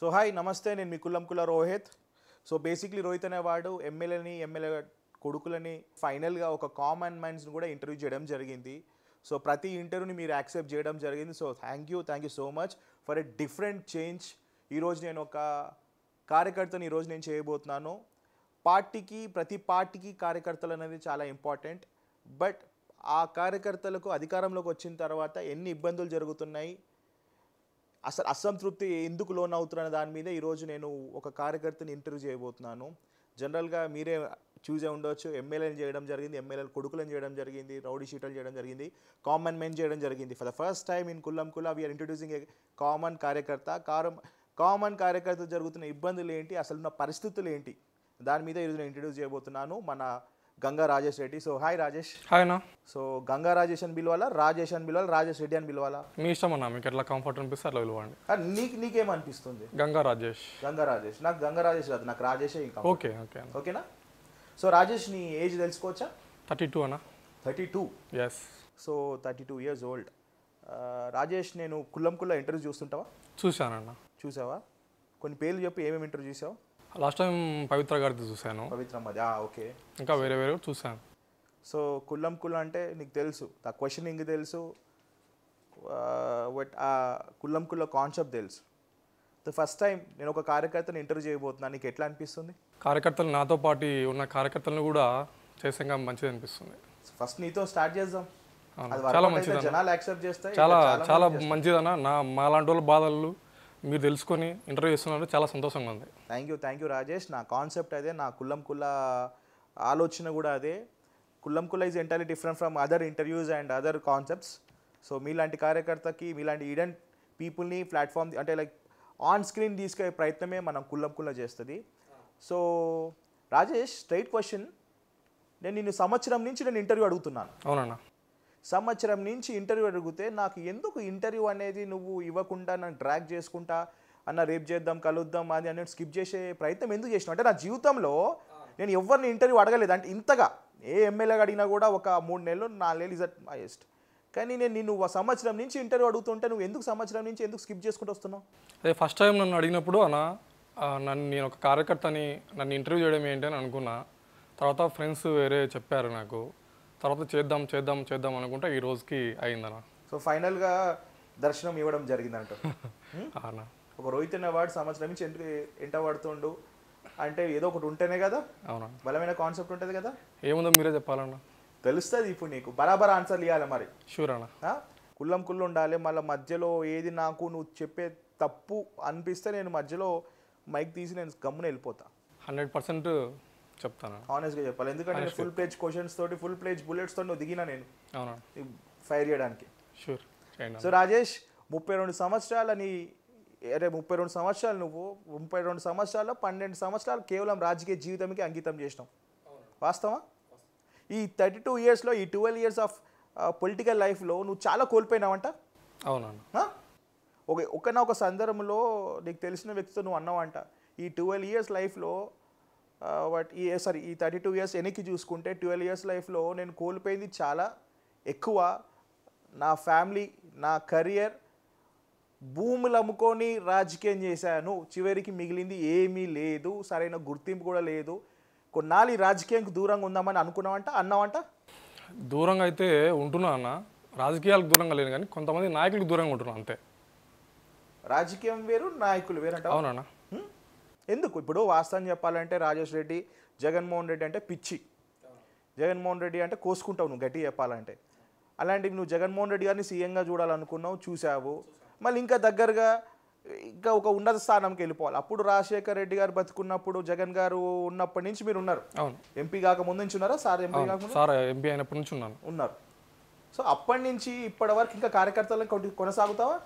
So hi నమస్తే నేను మీ కులం కుల రోహిత్ సో బేసిక్లీ రోహిత్ అనేవాడు ఎమ్మెల్యేని ఎమ్మెల్యే కొడుకులని ఫైనల్గా ఒక కామన్ మ్యాన్స్ని కూడా ఇంటర్వ్యూ చేయడం జరిగింది సో ప్రతి ఇంటర్వ్యూని మీరు యాక్సెప్ట్ చేయడం జరిగింది so thank you thank you so much for a different change ఈరోజు నేను ఒక కార్యకర్తను ఈరోజు నేను చేయబోతున్నాను పార్టీకి ప్రతి పార్టీకి కార్యకర్తలు అనేది చాలా ఇంపార్టెంట్ బట్ ఆ కార్యకర్తలకు అధికారంలోకి వచ్చిన తర్వాత ఎన్ని ఇబ్బందులు జరుగుతున్నాయి అసలు అసంతృప్తి ఎందుకు లోన్ అవుతున్న దాని మీద ఈరోజు నేను ఒక కార్యకర్తని ఇంటర్వ్యూ చేయబోతున్నాను జనరల్గా మీరే చూసే ఉండవచ్చు ఎమ్మెల్యేలు చేయడం జరిగింది ఎమ్మెల్యేలు కొడుకులను చేయడం జరిగింది రౌడీ షీటర్లు చేయడం జరిగింది కామన్ మెన్ చేయడం జరిగింది for the first time in కుల్లం కుల్లా వీఆర్ ఇంట్రడ్యూసింగ్ ఏ కామన్ కార్యకర్త కారం కామన్ కార్యకర్త జరుగుతున్న ఇబ్బందులు ఏంటి అసలు ఉన్న పరిస్థితులు ఏంటి దాని మీద ఈరోజు నేను ఇంట్రడ్యూస్ చేయబోతున్నాను మన Ganga Rajesh Reddy so hi Rajesh hi అన్న సో గంగా రాజేష్ అని పిలవాలా రాజేష్ అని పిలవాలా రాజేష్ రెడ్డి అని పిలవాలా మీ ఇష్టం అన్న మీకు ఎట్లా కంఫర్ట్ అనిపిస్తే అట్లా పిలవండి నీకు నీకేమనిపిస్తుంది గంగా రాజేష్ గంగా రాజేష్ నాకు గంగా రాజేష్ కాదు నాకు రాజేషే ఇంకా ఓకే ఓకే ఓకేనా సో రాజేష్ నీ ఏజ్ తెలుసుకోవచ్చా థర్టీ టూ అన్న thirty two yes so thirty two years old Rajesh నేను కుల్లం కుల్ల ఇంటర్వ్యూ చూస్తుంటావా చూశానన్న చూసావా కొన్ని పేర్లు చెప్పి ఏమేమి ఇంటర్వ్యూ చూసావు లాస్ట్ టైం పవిత్ర గారిది చూశాను పవిత్ర మాది ఓకే ఇంకా వేరే వేరే చూశాను సో కుల్లం కుల్ల అంటే నీకు తెలుసు ఆ ఇంక తెలుసు బట్ ఆ కుల్లం కుల్ల కాన్సెప్ట్ తెలుసు ద ఫస్ట్ టైం నేను ఒక కార్యకర్తను ఇంటర్వ్యూ చేయబోతున్నాను నీకు ఎట్లా అనిపిస్తుంది కార్యకర్తలు నాతో పాటు ఉన్న కార్యకర్తలను కూడా చేసంగా మంచిది అనిపిస్తుంది ఫస్ట్ నీతో స్టార్ట్ చేద్దాం చాలా మంచిది జనాలు యాక్సెప్ట్ చాలా చాలా మంచిదన్న నా మాలాంటి వాళ్ళ బాధలు మీరు తెలుసుకొని ఇంటర్వ్యూ చేస్తున్నారు చాలా సంతోషంగా ఉంది thank you thank you Rajesh నా కాన్సెప్ట్ అదే నా కుల్లం కుల్ల ఆలోచన కూడా అదే కుల్లం కుల్ల is entirely different from other interviews and other concepts so మీలాంటి కార్యకర్తకి మీలాంటి ఈడెన్ పీపుల్ని ప్లాట్ఫామ్ అంటే లైక్ ఆన్ స్క్రీన్ తీసుకునే ప్రయత్నమే మనం కుల్లం కుల్ల చేస్తుంది సో రాజేష్ స్ట్రైట్ క్వశ్చన్ నేను నిన్ను సంవత్సరం నుంచి నేను ఇంటర్వ్యూ అడుగుతున్నాను అవునన్నా సంవత్సరం నుంచి ఇంటర్వ్యూ అడిగితే నాకు ఎందుకు ఇంటర్వ్యూ అనేది నువ్వు ఇవ్వకుండా నన్ను ట్రాక్ చేసుకుంటా అన్న రేపు చేద్దాం కలుద్దాం అది అనేది స్కిప్ చేసే ప్రయత్నం ఎందుకు చేసిన అంటే నా జీవితంలో నేను ఎవరిని ఇంటర్వ్యూ అడగలేదు అంటే ఇంతగా ఏ ఎమ్మెల్యేగా అడిగినా కూడా ఒక మూడు నెలలు నాలుగు నెలలు ఇస్ అట్ హైయెస్ట్ కానీ నేను నేను సంవత్సరం నుంచి ఇంటర్వ్యూ అడుగుతుంటే నువ్వు ఎందుకు సంవత్సరం నుంచి ఎందుకు స్కిప్ చేసుకుంటూ వస్తున్నావు అదే ఫస్ట్ టైం నన్ను అడిగినప్పుడు అన్న నన్ను నేను ఒక కార్యకర్తని నన్ను ఇంటర్వ్యూ చేయడం ఏంటి అని అనుకున్నా తర్వాత ఫ్రెండ్స్ వేరే చెప్పారు నాకు తర్వాత చేద్దాం చేద్దాం చేద్దాం అనుకుంటే ఈ రోజుకి అయిందన్న సో ఫైనల్గా దర్శనం ఇవ్వడం జరిగిందంట ఒక రోహిత్ అనే అవార్డు సంవత్సరం నుంచి ఎంత ఎంట పడుతుండు అంటే ఏదో ఒకటి ఉంటేనే కదా అవునా బలమైన కాన్సెప్ట్ ఉంటుంది కదా ఏముందో మీరే చెప్పాలన్నా తెలుస్తుంది ఇప్పుడు నీకు బరాబర్ ఆన్సర్లు ఇవ్వాలి మరి షూర్ అన్న కుల్లం కుళ్ళు ఉండాలి మళ్ళీ మధ్యలో ఏది నాకు నువ్వు చెప్పే తప్పు అనిపిస్తే నేను మధ్యలో మైక్ తీసి నేను గమ్మున వెళ్ళిపోతా హండ్రెడ్ పర్సెంట్ చెప్తాను ఆనెస్ట్గా చెప్పాలి ఎందుకంటే ఫుల్ ప్లేజ్ క్వశ్చన్స్ తోటి ఫుల్ ప్లేజ్ బుల్లెట్స్ తోటి నువ్వు దిగినా నేను ఫైర్ చేయడానికి షూర్ సో రాజేష్ ముప్పై రెండు సంవత్సరాల నీ అరే ముప్పై రెండు సంవత్సరాలు నువ్వు ముప్పై రెండు సంవత్సరాల్లో పన్నెండు సంవత్సరాలు కేవలం రాజకీయ జీవితంకి అంకితం చేసినాం వాస్తవా ఈ థర్టీ టూ ఇయర్స్లో ఈ ట్వెల్వ్ ఇయర్స్ ఆఫ్ పొలిటికల్ లైఫ్లో నువ్వు చాలా కోల్పోయినావంట అవునన్నా ఒక ఒకనా ఒక సందర్భంలో నీకు తెలిసిన వ్యక్తితో నువ్వు అన్నావంట ఈ ట్వెల్వ్ ఇయర్స్ లైఫ్లో బట్ ఈ సారీ ఈ థర్టీ టూ ఇయర్స్ వెనక్కి చూసుకుంటే ట్వెల్వ్ ఇయర్స్ లైఫ్లో నేను కోల్పోయింది చాలా ఎక్కువ నా ఫ్యామిలీ నా కరియర్ భూములు అమ్ముకొని రాజకీయం చేశాను చివరికి మిగిలింది ఏమీ లేదు సరైన గుర్తింపు కూడా లేదు కొన్నాళ్ళు ఈ రాజకీయానికి దూరంగా ఉందామని అనుకున్నామంట అన్నామంట దూరంగా అయితే ఉంటున్నా అన్న రాజకీయాలకు దూరంగా లేను కానీ కొంతమంది నాయకులకు దూరంగా ఉంటున్నాను అంతే రాజకీయం వేరు నాయకులు వేరంట అవునన్నా ఎందుకు ఇప్పుడు వాస్తవం చెప్పాలంటే రాజేష్ రెడ్డి జగన్మోహన్ రెడ్డి అంటే పిచ్చి జగన్మోహన్ రెడ్డి అంటే కోసుకుంటావు నువ్వు గట్టి చెప్పాలంటే అలాంటివి నువ్వు జగన్మోహన్ రెడ్డి గారిని సీఎంగా చూడాలనుకున్నావు చూసావు మళ్ళీ ఇంకా దగ్గరగా ఇంకా ఒక ఉన్నత స్థానంకి వెళ్ళిపోవాలి అప్పుడు రాజశేఖర్ రెడ్డి గారు బతుకున్నప్పుడు జగన్ గారు ఉన్నప్పటి నుంచి మీరు ఉన్నారు అవును ఎంపీ కాక ముందు నుంచి ఉన్నారా సార్ ఎంపీ కాక సార్ ఎంపీ అయినప్పటి నుంచి ఉన్నాను ఉన్నారు సో అప్పటి నుంచి ఇప్పటి వరకు ఇంకా కార్యకర్తలను కొనసాగుతావా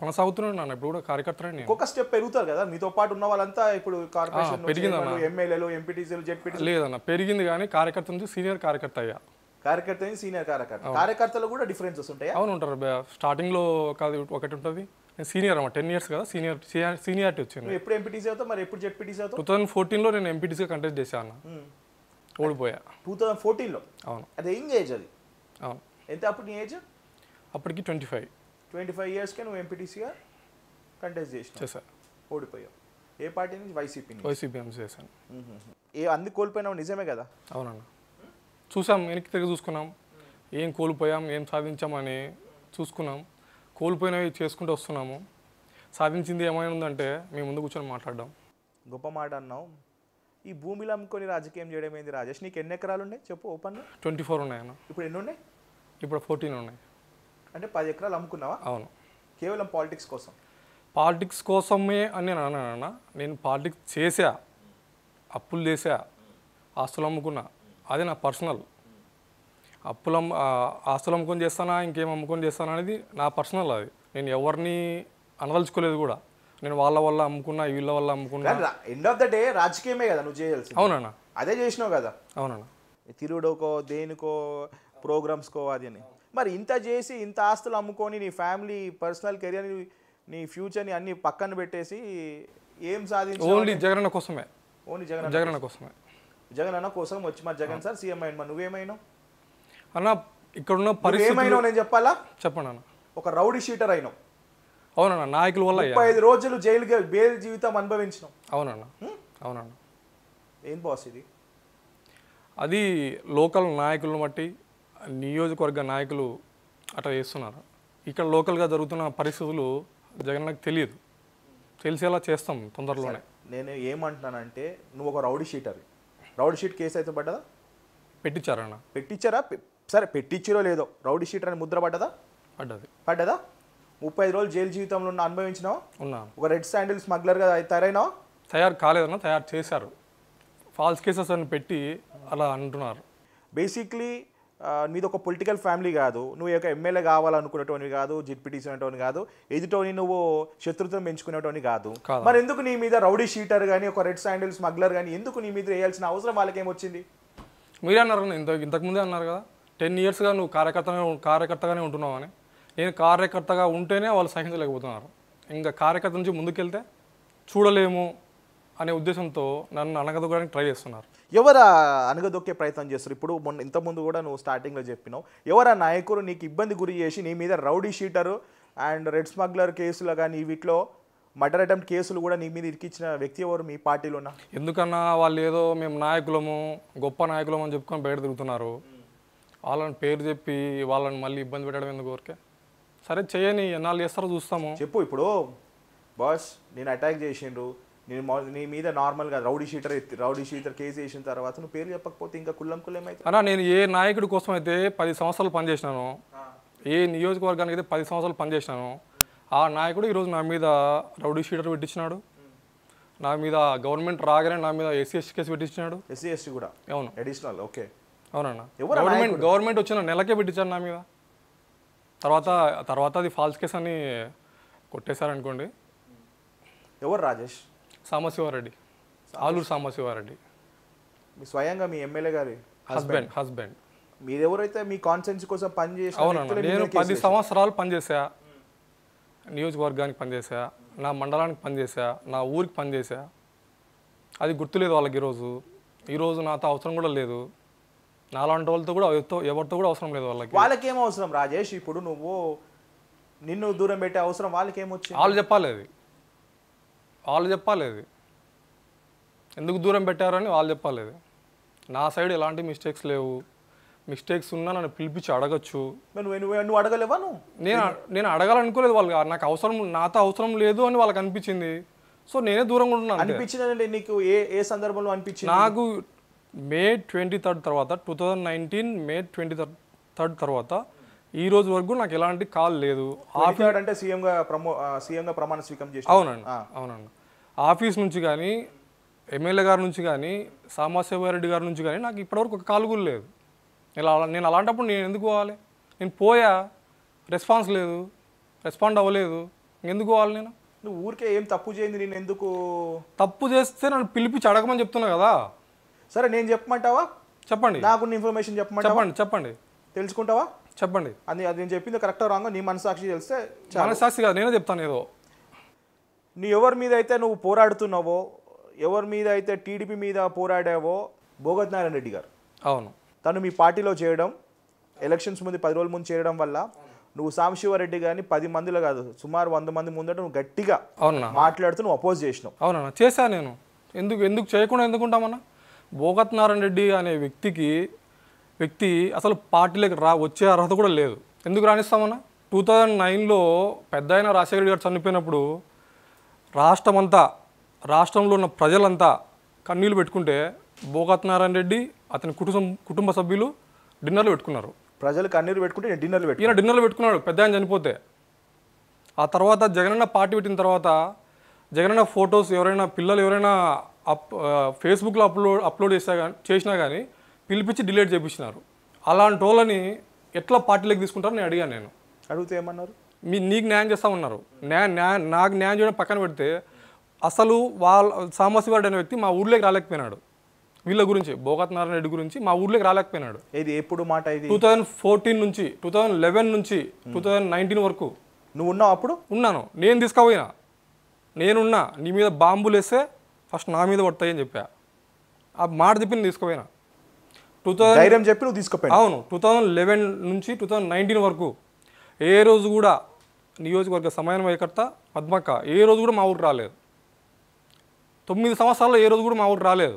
కొనసాగుతున్నాను నన్ను ఇప్పుడు కూడా కార్యకర్తనే ఒక్కొక్క స్టెప్ పెరుగుతారు కదా మీతో పాటు ఉన్న వాళ్ళంతా ఇప్పుడు కార్పొరేషన్ పెరిగిందన్న ఎమ్మెల్యేలు ఎంపీటీసీలు జెడ్పీటీ లేదన్న పెరిగింది కానీ కార్యకర్త సీనియర్ కార్యకర్త అయ్యా కార్యకర్త సీనియర్ కార్యకర్త కార్యకర్తలు కూడా డిఫరెన్సెస్ ఉంటాయి అవును ఉంటారు స్టార్టింగ్ లో ఒకటి ఉంటుంది నేను సీనియర్ అమ్మా టెన్ ఇయర్స్ కదా సీనియర్ సీనియారిటీ వచ్చింది ఎప్పుడు ఎంపీటీసీ అవుతావు మరి ఎప్పుడు జెడ్పీటీసీ అవుతావు టూ థౌసండ్ ఫోర్టీన్లో నేను ఎంపీటీసీగా కంటెస్ట్ చేశాను ఓడిపోయా టూ థౌసండ్ ఫోర్టీన్లో అవును అది ఏం ఏజ్ అది అవును ఎంత అప్పుడు నీ ఏజ్ అప్పటికి ట్వంటీ ఫైవ్ ట్వంటీ ఫైవ్ ఇయర్స్కే నువ్వు ఎంపీటీసీగా కంటెస్ట్ చేసినావు సార్ ఓడిపోయావు ఏ పార్టీ నుంచి వైసీపీ వైసీపీ చేశాను ఏ అంది కోల్పోయినావు నిజమే కదా అవునన్న చూసాం వెనక్కి తిరిగి చూసుకున్నాం ఏం కోల్పోయాం ఏం సాధించామని చూసుకున్నాం కోల్పోయినవి చేసుకుంటూ వస్తున్నాము సాధించింది ఏమైనా ఉందంటే మేము ముందు కూర్చొని మాట్లాడడం గొప్ప మాట అన్నావు ఈ భూమిలో అమ్ముకొని రాజకీయం చేయడం ఏంది రాజేష్ నీకు ఎన్ని ఎకరాలు ఉన్నాయి చెప్పు ఓపెన్ ట్వంటీ ఫోర్ ఉన్నాయన్న ఇప్పుడు ఎన్ని ఉన్నాయి ఇప్పుడు ఫోర్టీన్ ఉన్నాయి అంటే పది ఎకరాలు అమ్ముకున్నావా అవును కేవలం పాలిటిక్స్ కోసం పాలిటిక్స్ కోసమే అని నేను అన్నా నేను పాలిటిక్స్ చేసా అప్పులు చేసా ఆస్తులు అమ్ముకున్నా అదే నా పర్సనల్ అప్పులు ఆస్తులు అమ్ముకొని చేస్తానా ఇంకేం అమ్ముకొని చేస్తానా అనేది నా పర్సనల్ అది నేను ఎవరిని అనదలుచుకోలేదు కూడా నేను వాళ్ళ వల్ల అమ్ముకున్నా వీళ్ళ వల్ల అమ్ముకున్నా ఎండ్ ఆఫ్ ద డే రాజకీయమే కదా నువ్వు చేయాల్సి అవునన్నా అదే చేసినావు కదా అవునన్నా తిరుగుడుకో దేనికో ప్రోగ్రామ్స్కో అది అని మరి ఇంత చేసి ఇంత ఆస్తులు అమ్ముకొని నీ ఫ్యామిలీ పర్సనల్ కెరియర్ నీ ఫ్యూచర్ని అన్ని పక్కన పెట్టేసి ఏం సాధించి ఓన్లీ జగన్ కోసమే ఓన్లీ జగన్ జగన్ కోసమే జగన్ అన్న కోసం వచ్చి మరి జగన్ సార్ సీఎం అయిన మరి నువ్వేమైనావు అన్న ఇక్కడున్న పరిస్థితి నేను చెప్పాలా చెప్పండి అన్న ఒక రౌడీ షీటర్ అయినావు అవునన్నా నాయకుల వల్ల ముప్పై ఐదు రోజులు జైలు బెయిల్ జీవితం అనుభవించినాం అవునన్నా అవునన్నా ఏం బాస్ ఇది అది లోకల్ నాయకులను బట్టి నియోజకవర్గ నాయకులు అట్లా చేస్తున్నారు ఇక్కడ లోకల్గా జరుగుతున్న పరిస్థితులు జగన్కి తెలియదు తెలిసేలా చేస్తాం తొందరలోనే నేను ఏమంటున్నానంటే నువ్వు ఒక రౌడీ షీట్ అది రౌడీ షీట్ కేసు అయితే పడ్డదా పెట్టించారన్న పెట్టించారా సరే పెట్టించిరో లేదో రౌడీ షీట్ అని ముద్ర పడ్డదా పడ్డది పడ్డదా ముప్పై ఐదు రోజులు జైలు జీవితంలో ఉన్న అనుభవించినావు ఉన్నా ఒక రెడ్ శాండిల్ స్మగ్లర్గా తయారైనా తయారు కాలేదన్నా తయారు చేశారు ఫాల్స్ కేసెస్ అని పెట్టి అలా అంటున్నారు బేసిక్లీ నీది ఒక పొలిటికల్ ఫ్యామిలీ కాదు నువ్వు ఒక ఎమ్మెల్యే కావాలనుకునేటోని కాదు జిడ్పీటీసీ అనేటోని కాదు ఎదుటోని నువ్వు శత్రుత్వం పెంచుకునేటోని కాదు మరి ఎందుకు నీ మీద రౌడీ షీటర్ కానీ ఒక రెడ్ శాండిల్ స్మగ్లర్ కానీ ఎందుకు నీ మీద వేయాల్సిన అవసరం వాళ్ళకి ఏమొచ్చింది మీరే అన్నారు ఇంత ఇంతకుముందే అన్నారు కదా టెన్ ఇయర్స్గా నువ్వు కార్యకర్తగా కార్యకర్తగానే ఉంటున్నావు అని నేను కార్యకర్తగా ఉంటేనే వాళ్ళు సహించలేకపోతున్నారు ఇంకా కార్యకర్త నుంచి ముందుకెళ్తే చూడలేము అనే ఉద్దేశంతో నన్ను అనగదొక్కడానికి ట్రై చేస్తున్నారు ఎవరు అనగదొక్కే ప్రయత్నం చేస్తారు ఇప్పుడు మొన్న ఇంతకుముందు కూడా నువ్వు స్టార్టింగ్లో చెప్పినావు ఎవరు ఆ నీకు ఇబ్బంది గురి చేసి నీ మీద rowdy sheeter and red smuggler కేసులు కానీ వీటిలో మర్డర్ అటెంప్ట్ కేసులు కూడా నీ మీద ఇరికిచ్చిన వ్యక్తి ఎవరు మీ పార్టీలో ఉన్న ఎందుకన్నా వాళ్ళు ఏదో మేము నాయకులము గొప్ప నాయకులము అని చెప్పుకొని బయట తిరుగుతున్నారు వాళ్ళని పేరు చెప్పి వాళ్ళని మళ్ళీ ఇబ్బంది పెట్టడం ఎందుకు ఊరికే సరే చేయని ఎన్నాళ్ళు చేస్తారో చూస్తాము చెప్పు ఇప్పుడు బాస్ నేను అటాక్ చేసిండ్రు నేను నీ మీద నార్మల్గా rowdy sheeter rowdy sheeter case వేసిన తర్వాత నువ్వు పేరు చెప్పకపోతే ఇంకా కుల్లం కుల్లం అయితే అన్నా నేను ఏ నాయకుడి కోసం అయితే పది సంవత్సరాలు పనిచేసినాను ఏ నియోజకవర్గానికి అయితే పది సంవత్సరాలు పనిచేసినాను ఆ నాయకుడు ఈరోజు నా మీద రౌడీ షీటర్ పెట్టించినాడు నా మీద గవర్నమెంట్ రాగానే నా మీద ఎస్సీ ఎస్టీ కేసు పెట్టించినాడు ఎస్సీ ఎస్టీ కూడా అవును అడిషనల్ ఓకే అవునన్నా గవర్నమెంట్ గవర్నమెంట్ వచ్చిన నెలకే పెట్టించాను నా మీద తర్వాత తర్వాత అది ఫాల్స్ కేసు అని కొట్టేశారనుకోండి ఎవరు రాజేష్ సాంబశివారెడ్డి ఆలూరు సాంబశివారెడ్డి మీ స్వయంగా మీ ఎమ్మెల్యే గారి హస్బెండ్ హస్బెండ్ మీరెవరైతే మీ కాన్సెన్స్ కోసం పనిచేసి అవునండి నేను పది సంవత్సరాలు పనిచేసా నియోజకవర్గానికి పనిచేసా నా మండలానికి పనిచేసా నా ఊరికి పనిచేసా అది గుర్తులేదు వాళ్ళకి ఈరోజు ఈరోజు నాతో అవసరం కూడా లేదు నాలాంటి వాళ్ళతో కూడా ఎవరితో ఎవరితో కూడా అవసరం లేదు వాళ్ళకి వాళ్ళకి ఏం అవసరం రాజేష్ ఇప్పుడు నువ్వు నిన్ను దూరం పెట్టే అవసరం వాళ్ళకి ఏమొచ్చు వాళ్ళు చెప్పాలి అది వాళ్ళు చెప్పాలి ఎందుకు దూరం పెట్టారని వాళ్ళు చెప్పాలి నా సైడ్ ఎలాంటి మిస్టేక్స్ లేవు మిస్టేక్స్ ఉన్నా నన్ను పిలిపించి అడగచ్చు నువ్వు అడగలేవా నువ్వు నేను నేను అడగాలనుకోలేదు వాళ్ళు నాకు అవసరం నాతో అవసరం లేదు అని వాళ్ళకి అనిపించింది సో నేనే దూరంగా ఉంటున్నాను అనిపించిందండి నీకు ఏ ఏ సందర్భంలో అనిపించింది నాకు మే ట్వంటీ థర్డ్ తర్వాత two thousand nineteen May twenty third తర్వాత ఈ రోజు వరకు నాకు ఎలాంటి కాల్ లేదు ఆఫీస్ అంటే సీఎంగా ప్రమో సీఎంగా ప్రమాణ స్వీకం చేసి అవునండి అవునండి ఆఫీస్ నుంచి కానీ ఎమ్మెల్యే గారి నుంచి కానీ సామాసేవారెడ్డి గారి నుంచి కానీ నాకు ఇప్పటివరకు ఒక కాల్ కూడా లేదు నేను అలాంటప్పుడు నేను ఎందుకు పోవాలి నేను పోయా రెస్పాన్స్ లేదు రెస్పాండ్ అవ్వలేదు ఎందుకు పోవాలి నేను నువ్వు ఊరికే ఏం తప్పు చేయండి నేను ఎందుకు తప్పు చేస్తే నన్ను పిలిపించి అడగమని చెప్తున్నావు కదా సరే నేను చెప్పమంటావా చెప్పండి నాకున్న ఇన్ఫర్మేషన్ చెప్పమంటావా చెప్పండి చెప్పండి తెలుసుకుంటావా చెప్పండి అది అది నేను చెప్పింది కరెక్టా రాంగో నీ మనసాక్షి తెలిస్తే మనసాక్షి కాదు నేనే చెప్తాను ఏదో నీ ఎవరి మీద అయితే నువ్వు పోరాడుతున్నావో ఎవరి మీద అయితే టీడీపీ మీద పోరాడావో భోగత్ నారాయణ రెడ్డి గారు అవును తను మీ పార్టీలో చేయడం ఎలక్షన్స్ ముందు పది రోజుల ముందు చేయడం వల్ల నువ్వు సాంబశివారెడ్డి గారిని పది మందిలో కాదు సుమారు వంద మంది ముందట నువ్వు గట్టిగా అవునా మాట్లాడుతూ నువ్వు అపోజ్ చేసినావు అవునా చేశాను నేను ఎందుకు ఎందుకు చేయకుండా ఎందుకుంటామన్నా భోగత్ నారాయణ రెడ్డి అనే వ్యక్తికి వ్యక్తి అసలు పార్టీలోకి రా వచ్చే అర్హత కూడా లేదు ఎందుకు రాణిస్తామన్నా టూ థౌజండ్ నైన్లో పెద్ద ఆయన రాజశేఖర గారు చనిపోయినప్పుడు రాష్ట్రమంతా రాష్ట్రంలో ఉన్న ప్రజలంతా కన్నీళ్ళు పెట్టుకుంటే భోగత్ నారాయణ రెడ్డి అతని కుటుంబం కుటుంబ సభ్యులు డిన్నర్లు పెట్టుకున్నారు ప్రజలు కన్నీరు పెట్టుకుంటే డిన్నర్లు పెట్టి ఈయన డిన్నర్లు పెట్టుకున్నాడు పెద్ద ఆయన చనిపోతే ఆ తర్వాత జగనన్న పార్టీ పెట్టిన తర్వాత జగనన్న ఫొటోస్ ఎవరైనా పిల్లలు ఎవరైనా అప్ ఫేస్బుక్లో అప్లోడ్ అప్లోడ్ చేసా చేసినా కానీ పిలిపించి డిలేట్ చేపించినారు అలాంటి వాళ్ళని ఎట్లా పార్టీలోకి తీసుకుంటారని అడిగాను నేను అడిగితే ఏమన్నారు మీ నీకు న్యాయం చేస్తామన్నారు న్యాయం న్యాయం నాకు న్యాయం చేయడం పక్కన పెడితే అసలు వాళ్ళ సామశివాడు అనే వ్యక్తి మా ఊర్లోకి రాలేకపోయినాడు వీళ్ళ గురించి భోగత్ నారాయణ రెడ్డి గురించి మా ఊర్లోకి రాలేకపోయినాడు ఇది ఎప్పుడు మాట ఇది టూ థౌజండ్ ఫోర్టీన్ నుంచి టూ థౌజండ్ లెవెన్ నుంచి టూ థౌజండ్ నైన్టీన్ వరకు నువ్వు ఉన్నావు అప్పుడు ఉన్నాను నేను తీసుకుపోయినా నేనున్నా నీ మీద బాంబులు వేస్తే ఫస్ట్ నా మీద పడతాయి అని చెప్పా ఆ మాట చెప్పి నేను తీసుకుపోయినా టూ థౌసండ్ ధైర్యం చెప్పి నువ్వు తీసుకుపోయాను అవును టూ థౌజండ్ లెవెన్ నుంచి టూ థౌజండ్ నైన్టీన్ వరకు ఏ రోజు కూడా నియోజకవర్గ సమన్వయకర్త పద్మక్క ఏ రోజు కూడా మా ఊరు రాలేదు తొమ్మిది సంవత్సరాల్లో ఏ రోజు కూడా మా ఊరు రాలేదు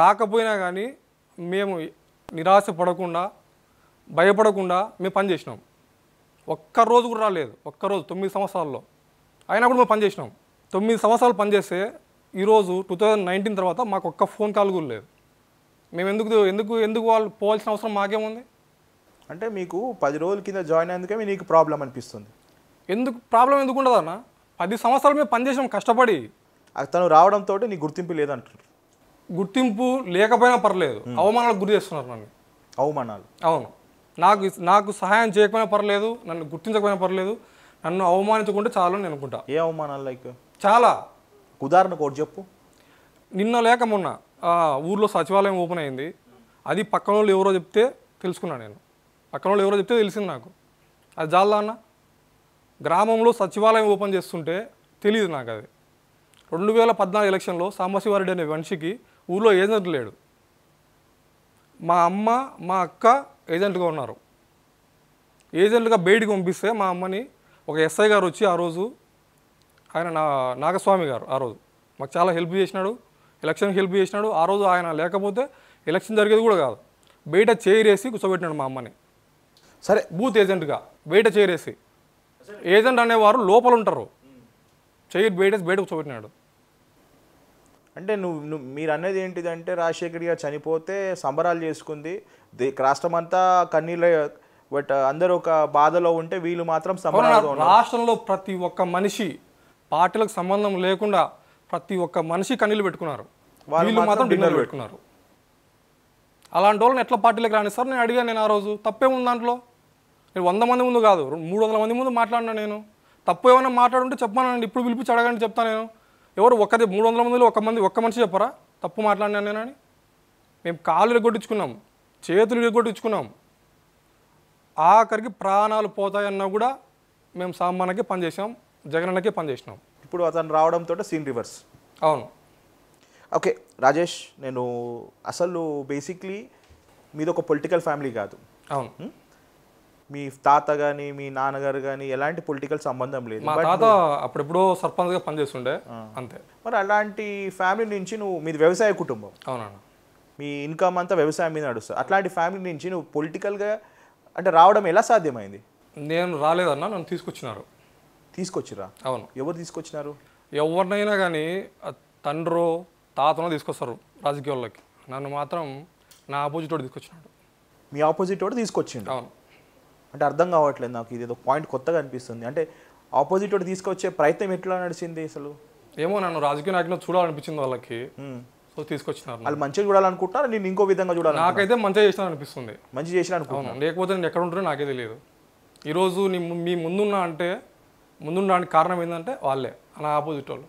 రాకపోయినా కానీ మేము నిరాశ పడకుండా భయపడకుండా మేము పనిచేసినాం ఒక్కరోజు కూడా రాలేదు ఒక్కరోజు తొమ్మిది సంవత్సరాల్లో అయినా కూడా మేము పనిచేసినాం తొమ్మిది సంవత్సరాలు పనిచేస్తే ఈరోజు టూ థౌజండ్ నైన్టీన్ తర్వాత మాకు ఒక్క ఫోన్ కాల్ కూడా లేదు మేము ఎందుకు ఎందుకు ఎందుకు వాళ్ళు పోవాల్సిన అవసరం మాకేముంది అంటే మీకు పది రోజుల కింద జాయిన్ అయ్యేందుకే నీకు ప్రాబ్లం అనిపిస్తుంది ఎందుకు ప్రాబ్లం ఎందుకు ఉండదు అన్న పది సంవత్సరాలు మేము పనిచేసాం కష్టపడి తను రావడంతో నీకు గుర్తింపు లేదంటున్నారు గుర్తింపు లేకపోయినా పర్లేదు అవమానాలకు గురి చేస్తున్నారు నన్ను అవమానాలు అవును నాకు నాకు సహాయం చేయకపోయినా పర్లేదు నన్ను గుర్తించకపోయినా పర్లేదు నన్ను అవమానించకుంటే చాలా నేను అనుకుంటా ఏ అవమానాలు లైక్ చాలా ఉదాహరణకు ఒకటి చెప్పు నిన్న లేక మొన్న ఊర్లో సచివాలయం ఓపెన్ అయింది అది పక్కన వాళ్ళు ఎవరో చెప్తే తెలుసుకున్నాను నేను పక్కన వాళ్ళు ఎవరో చెప్తే తెలిసింది నాకు అది జాలా అన్న గ్రామంలో సచివాలయం ఓపెన్ చేస్తుంటే తెలియదు నాకు అది రెండు వేల పద్నాలుగు ఎలక్షన్లో సాంబశివారెడ్డి అనే మనిషికి ఊళ్ళో ఏజెంట్ లేడు మా అమ్మ మా అక్క ఏజెంట్గా ఉన్నారు ఏజెంట్గా బయటికి పంపిస్తే మా అమ్మని ఒక ఎస్ఐ గారు వచ్చి ఆ రోజు ఆయన నా నాగస్వామి గారు ఆ రోజు మాకు చాలా హెల్ప్ చేసినాడు ఎలక్షన్కి హెల్ప్ చేసినాడు ఆ రోజు ఆయన లేకపోతే ఎలక్షన్ జరిగేది కూడా కాదు బయట చేరేసి కూర్చోబెట్టినాడు మా అమ్మని సరే బూత్ ఏజెంట్గా బయట చేరేసి ఏజెంట్ అనేవారు లోపల ఉంటారు చైర్ బయట బయట కూర్చోబెట్టినాడు అంటే నువ్వు నువ్వు మీరు అనేది ఏంటిదంటే రాజశేఖర్ గారు చనిపోతే సంబరాలు చేసుకుంది రాష్ట్రం అంతా కన్నీళ్ళ బట్ అందరూ ఒక బాధలో ఉంటే వీళ్ళు మాత్రం రాష్ట్రంలో ప్రతి ఒక్క మనిషి పార్టీలకు సంబంధం లేకుండా ప్రతి ఒక్క మనిషి కన్నీళ్ళు పెట్టుకున్నారు వీళ్ళు మాత్రం డిన్నర్ పెట్టుకున్నారు అలాంటి వాళ్ళని ఎట్లా పార్టీలోకి రాని సార్ నేను అడిగాను నేను ఆ రోజు తప్పేముంది దాంట్లో నేను వంద మంది ముందు కాదు మూడు వందల మంది ముందు మాట్లాడినా నేను తప్పు ఏమైనా మాట్లాడుంటే చెప్పానండి ఇప్పుడు పిలిపించి అడగండి చెప్తాను నేను ఎవరు ఒక్కది మూడు వందల మందిలో ఒక మంది ఒక్క మనిషి చెప్పరా తప్పు మాట్లాడినా నేనని మేము కాళ్ళు ఎగ్గొట్టించుకున్నాం చేతులు ఎగ్గొట్టించుకున్నాం ఆఖరికి ప్రాణాలు పోతాయన్నా కూడా మేము సామాన్యకి పనిచేసాం జగనన్నకి పనిచేసినాం ఇప్పుడు అతను రావడంతో సీన్ రివర్స్ అవును ఓకే రాజేష్ నేను అసలు బేసిక్లీ మీది ఒక పొలిటికల్ ఫ్యామిలీ కాదు అవును మీ తాత కానీ మీ నాన్నగారు కానీ ఎలాంటి పొలిటికల్ సంబంధం లేదు మా తాత అప్పుడెప్పుడో సర్పంచ్గా పనిచేస్తుండే అంతే మరి అలాంటి ఫ్యామిలీ నుంచి నువ్వు మీది వ్యవసాయ కుటుంబం అవునన్నా మీ ఇన్కమ్ అంతా వ్యవసాయం మీద నడుస్తుంది అట్లాంటి ఫ్యామిలీ నుంచి నువ్వు పొలిటికల్గా అంటే రావడం ఎలా సాధ్యమైంది నేను రాలేదన్నా నన్ను తీసుకొచ్చినారు తీసుకొచ్చిరా అవును ఎవరు తీసుకొచ్చినారు ఎవరినైనా కానీ తండ్రో తాతనో తీసుకొస్తారు రాజకీయాల్లోకి నన్ను మాత్రం నా ఆపోజిట్ వాడు తీసుకొచ్చినాడు మీ ఆపోజిట్ వాడు తీసుకొచ్చిండు అవును అంటే అర్థం కావట్లేదు నాకు ఇది పాయింట్ కొత్తగా అనిపిస్తుంది అంటే ఆపోజిట్ వాడు తీసుకొచ్చే ప్రయత్నం ఎట్లా నడిచింది అసలు ఏమో నన్ను రాజకీయ నాయకులు చూడాలనిపించింది వాళ్ళకి సో తీసుకొచ్చినారు వాళ్ళు మంచిగా చూడాలనుకుంటున్నారు నేను ఇంకో విధంగా చూడాలి నాకైతే మంచిగా చేసిన అనిపిస్తుంది మంచి చేసినా అనుకుంటున్నాను లేకపోతే నేను ఎక్కడ ఉంటున్నా నాకే తెలియదు ఈరోజు నీ మీ ముందున్నా అంటే ముందుండడానికి కారణం ఏంటంటే వాళ్ళే అలా ఆపోజిట్ వాళ్ళు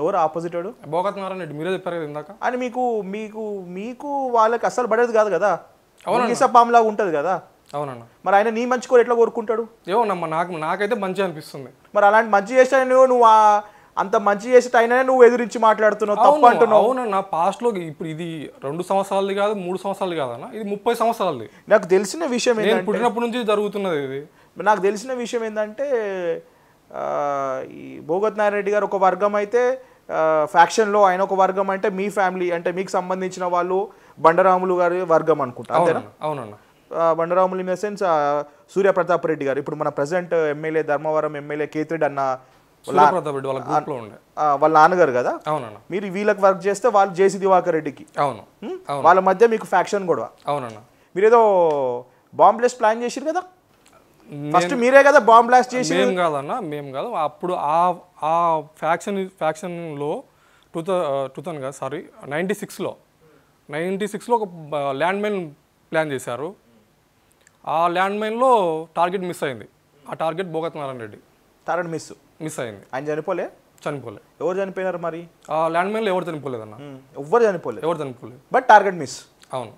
ఎవరు ఆపోజిట్ వాడు భోగత్ నారాయణ రెడ్డి మీరే చెప్పారు కదా ఇందాక అని మీకు మీకు మీకు వాళ్ళకి అస్సలు పడేది కాదు కదా అవును లాగా ఉంటుంది కదా అవునన్న మరి ఆయన నీ మంచి కోరు ఎట్లా కోరుకుంటాడు ఏమోనమ్మా నాకు నాకైతే మంచి అనిపిస్తుంది మరి అలాంటి మంచి చేసిన నువ్వు అంత మంచి చేసేట అయినా నువ్వు ఎదురించి మాట్లాడుతున్నావు తప్పు అంటున్నావు అవునన్నా పాస్ట్లో ఇప్పుడు ఇది రెండు సంవత్సరాలది కాదు మూడు సంవత్సరాలు కాదన్న ఇది ముప్పై సంవత్సరాలది నాకు తెలిసిన విషయం పుట్టినప్పటి నుంచి జరుగుతున్నది ఇది నాకు తెలిసిన విషయం ఏంటంటే ఈ భూగత్ నారాయణ గారు ఒక వర్గం అయితే ఫ్యాక్షన్లో ఆయన ఒక వర్గం అంటే మీ ఫ్యామిలీ అంటే మీకు సంబంధించిన వాళ్ళు బండరాములు గారి వర్గం అనుకుంటా అంతేనా అవునన్నా బండరాములు in the sense Suryapratap Reddy గారు ఇప్పుడు మన present MLA Dharmavaram MLA Kethireddy అన్న వాళ్ళ నాన్నగారు కదా అవునన్నా మీరు వీళ్ళకి వర్క్ చేస్తే వాళ్ళు జేసీ దివాకర్ రెడ్డికి అవును వాళ్ళ మధ్య మీకు ఫ్యాక్షన్ గొడవ అవునన్నా మీరేదో బాంబ్లెస్ ప్లాన్ చేసిరు కదా ఫస్ట్ మీరే కదా బాంబ్ బ్లాస్ట్ చేసి మేము కాదన్న మేము కాదు అప్పుడు ఆ ఆ ఫ్యాక్షన్ ఫ్యాక్షన్లో టూ థౌ టూ థౌసండ్ కాదు సారీ నైంటీ సిక్స్లో నైంటీ సిక్స్లో ఒక ల్యాండ్ మైన్ ప్లాన్ చేశారు ఆ ల్యాండ్ మైన్లో టార్గెట్ మిస్ అయింది ఆ target Bhogat Narayana Reddy target miss miss అయింది ఆయన చనిపోలే చనిపోలే ఎవరు చనిపోయినారు మరి ఆ ల్యాండ్ మైన్లో ఎవరు చనిపోలేదన్న ఎవరు చనిపోలేదు ఎవరు చనిపోలేదు బట్ టార్గెట్ మిస్ అవును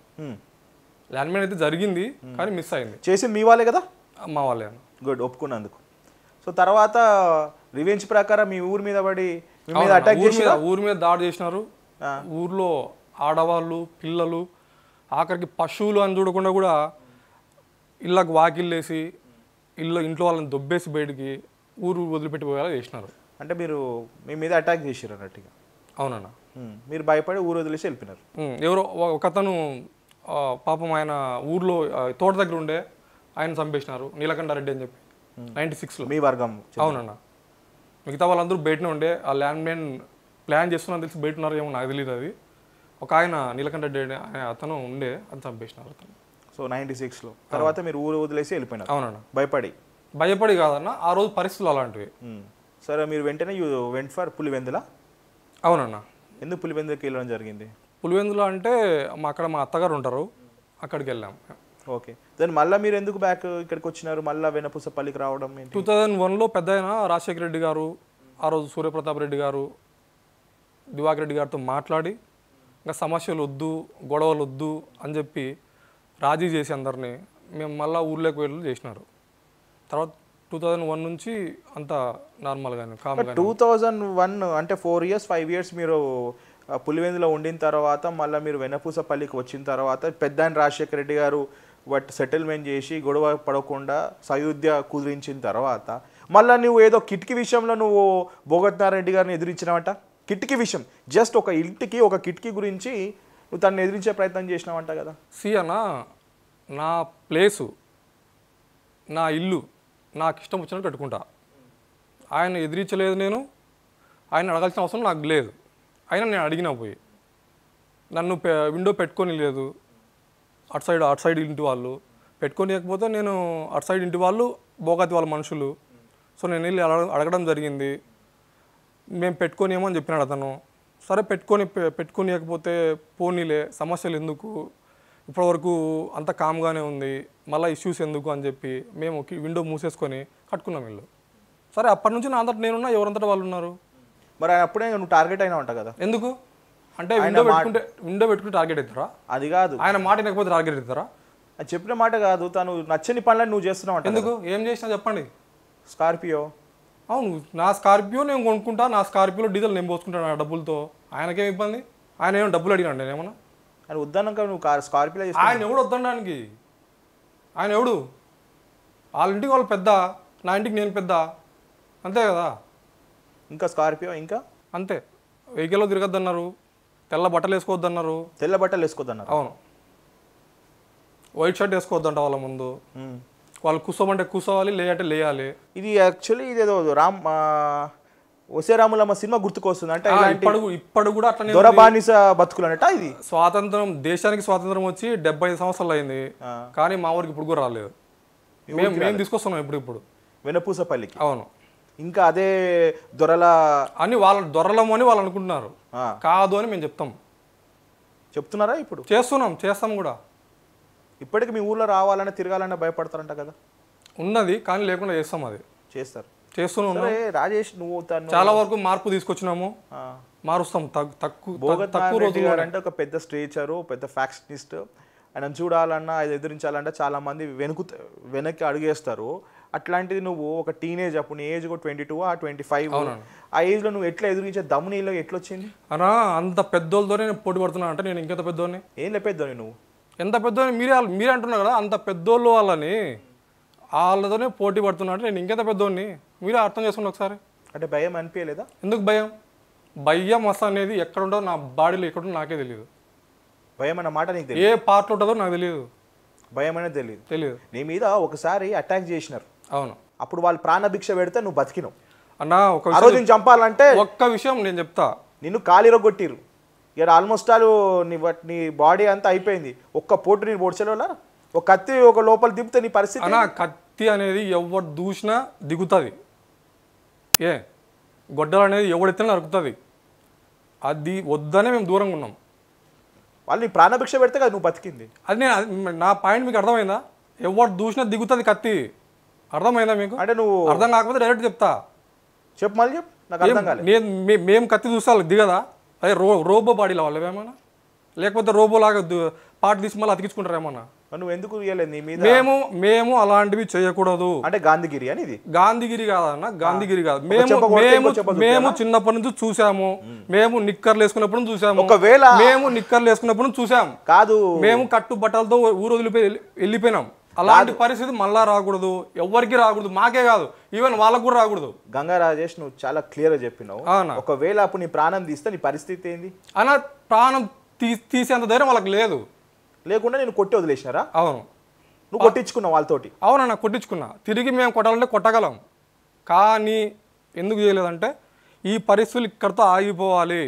ల్యాండ్ మైన్ అయితే జరిగింది కానీ మిస్ అయింది చేసింది మీ వాళ్ళే కదా మా వాళ్ళే గుడ్ ఒప్పుకున్నందుకు సో తర్వాత రివెంజ్ ప్రకారం మీ ఊరి మీద పడి మీద అటాక్ చేసి ఊరి మీద దాడి చేసినారు ఊర్లో ఆడవాళ్ళు పిల్లలు ఆఖరికి పశువులు అని చూడకుండా కూడా ఇళ్ళకు వాకిల్లేసి ఇల్లు ఇంట్లో వాళ్ళని దొబ్బేసి బయటికి ఊరు వదిలిపెట్టిపోయేలా చేసినారు అంటే మీరు మీ మీద అటాక్ చేసారు అన్నట్టుగా అవునన్నా మీరు భయపడి ఊరు వదిలేసి వెళ్ళిపోయినారు ఎవరో ఒకతను పాపం ఆయన ఊర్లో తోట దగ్గర ఉండే ఆయన చంపేసినారు నీలకంఠారెడ్డి అని చెప్పి నైన్టీ hmm. సిక్స్లో మీ వర్గం అవునన్న మిగతా వాళ్ళందరూ బయటనే ఉండే ఆ ల్యాండ్ మ్యాన్ ప్లాన్ చేస్తున్నా తెలిసి బయట ఉన్నారు ఏమో నాకు తెలియదు అది ఒక ఆయన నీలకంఠరెడ్డి అతను ఉండే అని చంపేసినారు అతను సో నైన్టీ సిక్స్లో తర్వాత మీరు ఊరు వదిలేసి వెళ్ళిపోయినారు అవునన్న భయపడి భయపడి కాదన్న ఆ రోజు పరిస్థితులు అలాంటివి hmm. సరే మీరు వెంటనే యూ వెంట్ ఫర్ పులివెందుల అవునన్న ఎందుకు పులివెందులకి వెళ్ళడం జరిగింది పులివెందులో అంటే మా అక్కడ మా అత్తగారు ఉంటారు అక్కడికి వెళ్ళాం ఓకే దెన్ మళ్ళీ మీరు ఎందుకు బ్యాక్ ఇక్కడికి వచ్చినారు మళ్ళీ వెనపూసపల్లికి రావడం టూ థౌజండ్ వన్లో పెద్ద ఆయన రాజశేఖర రెడ్డి గారు ఆ రోజు సూర్యప్రతాప్ రెడ్డి గారు దివాకర్ రెడ్డి గారితో మాట్లాడి ఇంకా సమస్యలు వద్దు గొడవలు వద్దు అని చెప్పి రాజీ చేసి అందరినీ మేము మళ్ళీ ఊర్లోకి వెళ్ళి చేసినారు తర్వాత టూ థౌజండ్ వన్ నుంచి అంత నార్మల్గానే టూ థౌజండ్ వన్ అంటే ఫోర్ ఇయర్స్ ఫైవ్ ఇయర్స్ మీరు పులివెందులో ఉండిన తర్వాత మళ్ళీ మీరు వెనపూసపల్లికి వచ్చిన తర్వాత పెద్ద రాజశేఖర రెడ్డి గారు వాటి సెటిల్మెంట్ చేసి గొడవ పడకుండా సయోధ్య కుదిరించిన తర్వాత మళ్ళీ నువ్వు ఏదో కిటికీ విషయంలో నువ్వు భోగత్నారెడ్డి గారిని ఎదిరించినావట కిటికీ విషయం జస్ట్ ఒక ఇంటికి ఒక కిటికీ గురించి నువ్వు తను ఎదిరించే ప్రయత్నం చేసినావంట కదా సి అన్న నా ప్లేసు నా ఇల్లు నాకు ఇష్టం వచ్చినట్టు పెట్టుకుంటా ఆయన ఎదిరించలేదు నేను ఆయన అడగాల్సిన అవసరం నాకు లేదు అయినా నేను అడిగినా పోయి నన్ను విండో పెట్టుకొని లేదు అటు సైడ్ అటు సైడ్ ఇంటి వాళ్ళు పెట్టుకోలేకపోతే నేను అటు సైడ్ ఇంటి వాళ్ళు బోగాతి వాళ్ళ మనుషులు సో నేను వెళ్ళి అడగ అడగడం జరిగింది మేము ఏమో అని చెప్పినాడు అతను సరే పెట్టుకొని పెట్టుకోనియకపోతే పోనీలే సమస్యలు ఎందుకు ఇప్పటివరకు అంత కామ్గానే ఉంది మళ్ళీ ఇష్యూస్ ఎందుకు అని చెప్పి మేము విండో మూసేసుకొని కట్టుకున్నాం ఇల్లు సరే అప్పటి నుంచి నా అంతటా నేనున్నా ఎవరంతటా వాళ్ళు ఉన్నారు మరి అప్పుడే నువ్వు టార్గెట్ అయినా ఉంటావు కదా ఎందుకు అంటే విండో పెట్టుకుంటే విండో పెట్టుకుని టార్గెట్ ఇస్తారా అది కాదు ఆయన మాట వినకపోతే టార్గెట్ ఇస్తారా అది చెప్పిన మాట కాదు తను నచ్చని పనులని నువ్వు చేస్తున్నావు ఎందుకు ఏం చేసినా చెప్పండి స్కార్పియో అవును నా స్కార్పియో నేను కొనుక్కుంటా నా స్కార్పియోలో డీజిల్ నేను పోసుకుంటాను ఆ డబ్బులతో ఆయనకేం ఇబ్బంది ఆయన ఏమో డబ్బులు అడిగాను నేను ఏమన్నా ఆయన వద్దన్నాక నువ్వు కార్ స్కార్పియో ఆయన ఎవడు వద్దండానికి ఆయన ఎవడు వాళ్ళ ఇంటికి వాళ్ళు పెద్ద నా ఇంటికి నేను పెద్ద అంతే కదా ఇంకా స్కార్పియో ఇంకా అంతే వెహికల్లో తిరగద్దన్నారు తెల్ల బట్టలు అన్నారు తెల్ల బట్టలు అన్నారు అవును వైట్ షర్ట్ అంట వాళ్ళ ముందు వాళ్ళు కూర్చోమంటే కూర్చోవాలి లేయంటే లేయాలి ఇది యాక్చువల్లీ ఇది ఏదో రామ్ వసే రాములమ్మ సినిమా గుర్తుకొస్తుంది అంటే ఇప్పుడు ఇప్పుడు కూడా అట్లనే దొరబానిస ఇది స్వాతంత్రం దేశానికి స్వాతంత్రం వచ్చి డెబ్బై సంవత్సరాలు అయింది కానీ మా ఊరికి ఇప్పుడు కూడా రాలేదు మేము మేము తీసుకొస్తున్నాం ఇప్పుడు ఇప్పుడు వెనపూసపల్లికి అవును ఇంకా అదే దొరల అని వాళ్ళ దొరలము అని వాళ్ళు అనుకుంటున్నారు కాదు అని మేము చెప్తాం చెప్తున్నారా ఇప్పుడు చేస్తున్నాం చేస్తాం కూడా ఇప్పటికి మీ ఊర్లో రావాలని తిరగాలని భయపడతారంట కదా ఉన్నది కానీ లేకుండా చేస్తాం అది చేస్తారు చేస్తున్నాం రాజేష్ నువ్వు చాలా వరకు మార్పు తీసుకొచ్చినాము మారుస్తాం తక్కువ తక్కువ అంటే ఒక పెద్ద స్ట్రేచరు పెద్ద ఫ్యాక్షనిస్ట్ ఆయన చూడాలన్నా అది చాలా చాలామంది వెనుకు వెనక్కి అడిగేస్తారు అట్లాంటిది నువ్వు ఒక టీనేజ్ అప్పుడు నీ ఏజ్ ట్వంటీ టూ ఆ ట్వంటీ ఫైవ్ ఆ ఏజ్లో నువ్వు ఎట్లా ఎదురించే దమ్ము నీలో ఎట్లా వచ్చింది అనా అంత పెద్దోళ్ళతోనే నేను పోటీ పడుతున్నా అంటే నేను ఇంకెంత పెద్దోని ఏం పెద్దోని నువ్వు ఎంత పెద్దోని మీరే మీరే అంటున్నావు కదా అంత పెద్దోళ్ళు వాళ్ళని వాళ్ళతోనే పోటీ పడుతున్నా అంటే నేను ఇంకెంత పెద్దోని మీరే అర్థం చేసుకోండి ఒకసారి అంటే భయం అనిపించలేదా ఎందుకు భయం భయం అస అనేది ఎక్కడ ఉండదు నా బాడీలో ఎక్కడ నాకే తెలియదు భయం అన్న మాట నీకు ఏ పార్ట్ ఉంటుందో నాకు తెలియదు భయం అనేది తెలియదు తెలియదు నీ మీద ఒకసారి అటాక్ చేసినారు అవును అప్పుడు వాళ్ళు ప్రాణభిక్ష పెడితే నువ్వు బతికినవు అన్న ఒక రోజు చంపాలంటే ఒక్క విషయం నేను చెప్తా నిన్ను కాలిరగొట్టిరు ఇక్కడ ఆల్మోస్ట్ ఆల్ నీ బట్ నీ బాడీ అంతా అయిపోయింది ఒక్క పోటు నేను పొడిచలేవులా ఒక కత్తి ఒక లోపల దింపితే నీ పరిస్థితి అన్న కత్తి అనేది ఎవరు దూసినా దిగుతుంది ఏ గొడ్డలు అనేది ఎవడెత్తినా నరుకుతుంది అది వద్దనే మేము దూరంగా ఉన్నాం వాళ్ళు నీ ప్రాణభిక్ష పెడితే కదా నువ్వు బతికింది అది నేను అది నా పాయింట్ మీకు అర్థమైందా ఎవరు దూసినా దిగుతుంది కత్తి అర్థమైందా మీకు అంటే నువ్వు అర్థం కాకపోతే డైరెక్ట్ చెప్తా చెప్పు మళ్ళీ చెప్పు నాకు అర్థం నేను మేము కత్తి చూసాలి దిగదా అదే రో రోబో బాడీలో వాళ్ళు ఏమన్నా లేకపోతే రోబో లాగా పార్ట్ తీసి మళ్ళీ అతికించుకుంటారు ఏమన్నా నువ్వు ఎందుకు మేము మేము అలాంటివి చేయకూడదు అంటే గాంధీగిరి అని ఇది గాంధీగిరి కాదన్న గాంధీగిరి కాదు మేము మేము మేము చిన్నప్పటి నుంచి చూసాము మేము నిక్కర్లు వేసుకున్నప్పుడు చూసాము ఒకవేళ మేము నిక్కర్లు వేసుకున్నప్పుడు చూసాము కాదు మేము కట్టు బట్టలతో ఊరు వదిలిపోయి వెళ్ళిపోయినాం అలాంటి పరిస్థితి మళ్ళా రాకూడదు ఎవరికి రాకూడదు మాకే కాదు ఈవెన్ వాళ్ళకు కూడా రాకూడదు గంగా రాజేష్ నువ్వు చాలా క్లియర్గా చెప్పినావు ఒకవేళ అప్పుడు నీ ప్రాణం తీస్తే నీ పరిస్థితి ఏంది అన్న ప్రాణం తీసేంత ధైర్యం వాళ్ళకి లేదు లేకుండా నేను కొట్టి వదిలేసినారా అవును నువ్వు కొట్టించుకున్నావు వాళ్ళతోటి అవునన్నా కొట్టించుకున్నా తిరిగి మేము కొట్టాలంటే కొట్టగలం కానీ ఎందుకు చేయలేదంటే ఈ పరిస్థితులు ఇక్కడతో ఆగిపోవాలి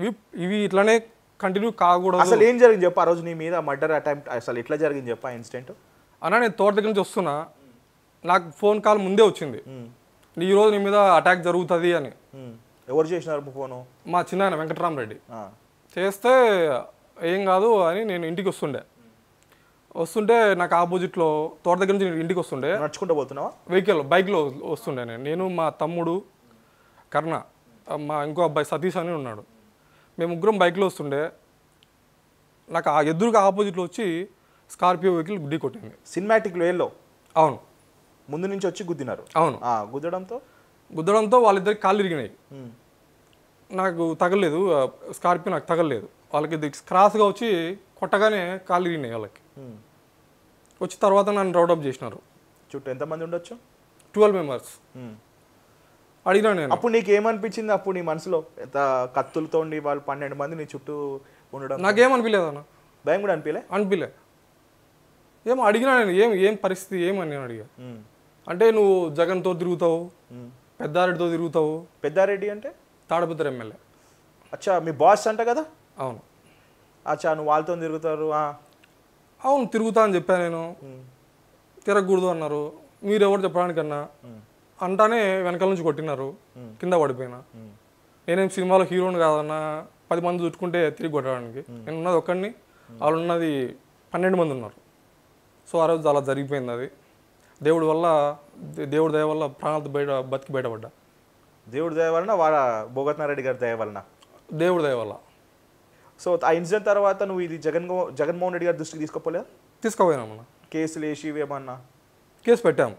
ఇవి ఇవి ఇట్లనే కంటిన్యూ కాకూడదు అసలు ఏం జరిగింది చెప్పు ఆ రోజు నీ మీద మర్డర్ అటెంప్ట్ అసలు ఎట్లా జరిగింది చెప్పు ఆ ఇన్సిడెంట్ అన్న నేను తోట దగ్గర నుంచి వస్తున్నా నాకు ఫోన్ కాల్ ముందే వచ్చింది నీ ఈరోజు నీ మీద అటాక్ జరుగుతుంది అని ఎవరు చేసినారు ఫోను మా చిన్నాయన రెడ్డి చేస్తే ఏం కాదు అని నేను ఇంటికి వస్తుండే వస్తుంటే నాకు ఆపోజిట్లో తోట దగ్గర నుంచి ఇంటికి వస్తుండే నడుచుకుంటూ పోతున్నావా వెహికల్ బైక్లో వస్తుండే నేను నేను మా తమ్ముడు కర్ణ మా ఇంకో అబ్బాయి సతీష్ అని ఉన్నాడు మేము ముగ్గురం బైక్లో వస్తుండే నాకు ఆ ఎదురుగా ఆపోజిట్లో వచ్చి స్కార్పియో వెహికల్ గుడ్డి కొట్టింది సినిమాటిక్ వేలో అవును ముందు నుంచి వచ్చి గుద్దినారు అవును గుద్దడంతో గుద్దడంతో వాళ్ళిద్దరికి కాళ్ళు విరిగినాయి నాకు తగలేదు స్కార్పియో నాకు తగలేదు వాళ్ళకి ఇది క్రాస్గా వచ్చి కొట్టగానే కాళ్ళు ఇరిగినాయి వాళ్ళకి వచ్చిన తర్వాత నన్ను రౌడప్ చేసినారు చుట్టూ ఎంతమంది ఉండొచ్చు ట్వెల్వ్ మెంబర్స్ అడిగినా నేను అప్పుడు నీకు ఏమనిపించింది అప్పుడు నీ మనసులో కత్తులతో ఉండి వాళ్ళు పన్నెండు మంది నీ చుట్టూ ఉండడం నాకేమనిపించలేదు అన్న భయం కూడా అనిపించలే అనిపించలే ఏమో అడిగినా నేను ఏం ఏం పరిస్థితి ఏమని నేను అడిగా అంటే నువ్వు జగన్తో తిరుగుతావు పెద్దారెడ్డితో తిరుగుతావు పెద్దారెడ్డి అంటే తాడపుత్ర ఎమ్మెల్యే అచ్చా మీ బాస్ అంట కదా అవును అచ్చా నువ్వు వాళ్ళతో తిరుగుతారు అవును తిరుగుతా అని చెప్పాను నేను తిరగకూడదు అన్నారు మీరు ఎవరు చెప్పడానికన్నా అంటానే వెనకాల నుంచి కొట్టినారు కింద పడిపోయినా నేనేం సినిమాలో హీరోని కాదన్నా పది మంది చుట్టుకుంటే తిరిగి కొట్టడానికి నేను ఉన్నది ఒక్కడిని వాళ్ళు ఉన్నది పన్నెండు మంది ఉన్నారు సో ఆ రోజు అలా జరిగిపోయింది అది దేవుడి వల్ల దేవుడి దయ వల్ల ప్రాణాలతో బయట బతికి బయటపడ్డా దేవుడి దయ వలన వాడ భోగత్నారెడ్డి గారి దయ వలన దేవుడి దయ వల్ల సో ఆ ఇన్సిడెంట్ తర్వాత నువ్వు ఇది జగన్ జగన్మోహన్ రెడ్డి గారి దృష్టికి తీసుకోపోలేదు తీసుకోపోయినామన్నా కేసులు వేసి ఇవేమన్నా కేసు పెట్టాము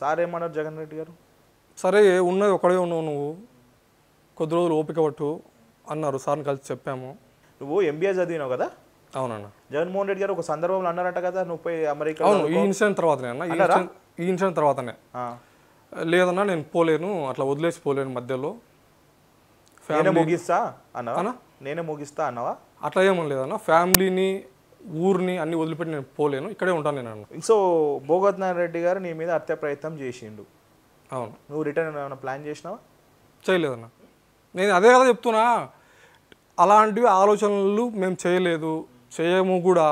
సార్ ఏమన్నారు జగన్ రెడ్డి గారు సరే ఉన్నది ఒకడే ఉన్నావు నువ్వు కొద్ది రోజులు ఓపిక పట్టు అన్నారు సార్ని కలిసి చెప్పాము నువ్వు ఎంబీఏ చదివినావు కదా అవునన్నా జగన్మోహన్ రెడ్డి గారు ఒక సందర్భంలో అన్నారంట కదా నువ్వు పోయి అమెరికా అవును ఈ ఇన్సిడెంట్ తర్వాతనే అన్న ఈ ఇన్సిడెంట్ తర్వాతనే లేదన్నా నేను పోలేను అట్లా వదిలేసి పోలేను మధ్యలో నేనే ముగిస్తా అన్నా నేనే ముగిస్తా అన్నావా అట్లా ఏమని లేదన్న ఫ్యామిలీని ఊరిని అన్ని వదిలిపెట్టి నేను పోలేను ఇక్కడే ఉంటాను నేను సో భోగత్ రెడ్డి గారు నీ మీద హత్య ప్రయత్నం చేసిండు అవును నువ్వు రిటర్న్ ఏమైనా ప్లాన్ చేసినావా చేయలేదన్న నేను అదే కదా చెప్తున్నా అలాంటివి ఆలోచనలు మేము చేయలేదు చేయము కూడా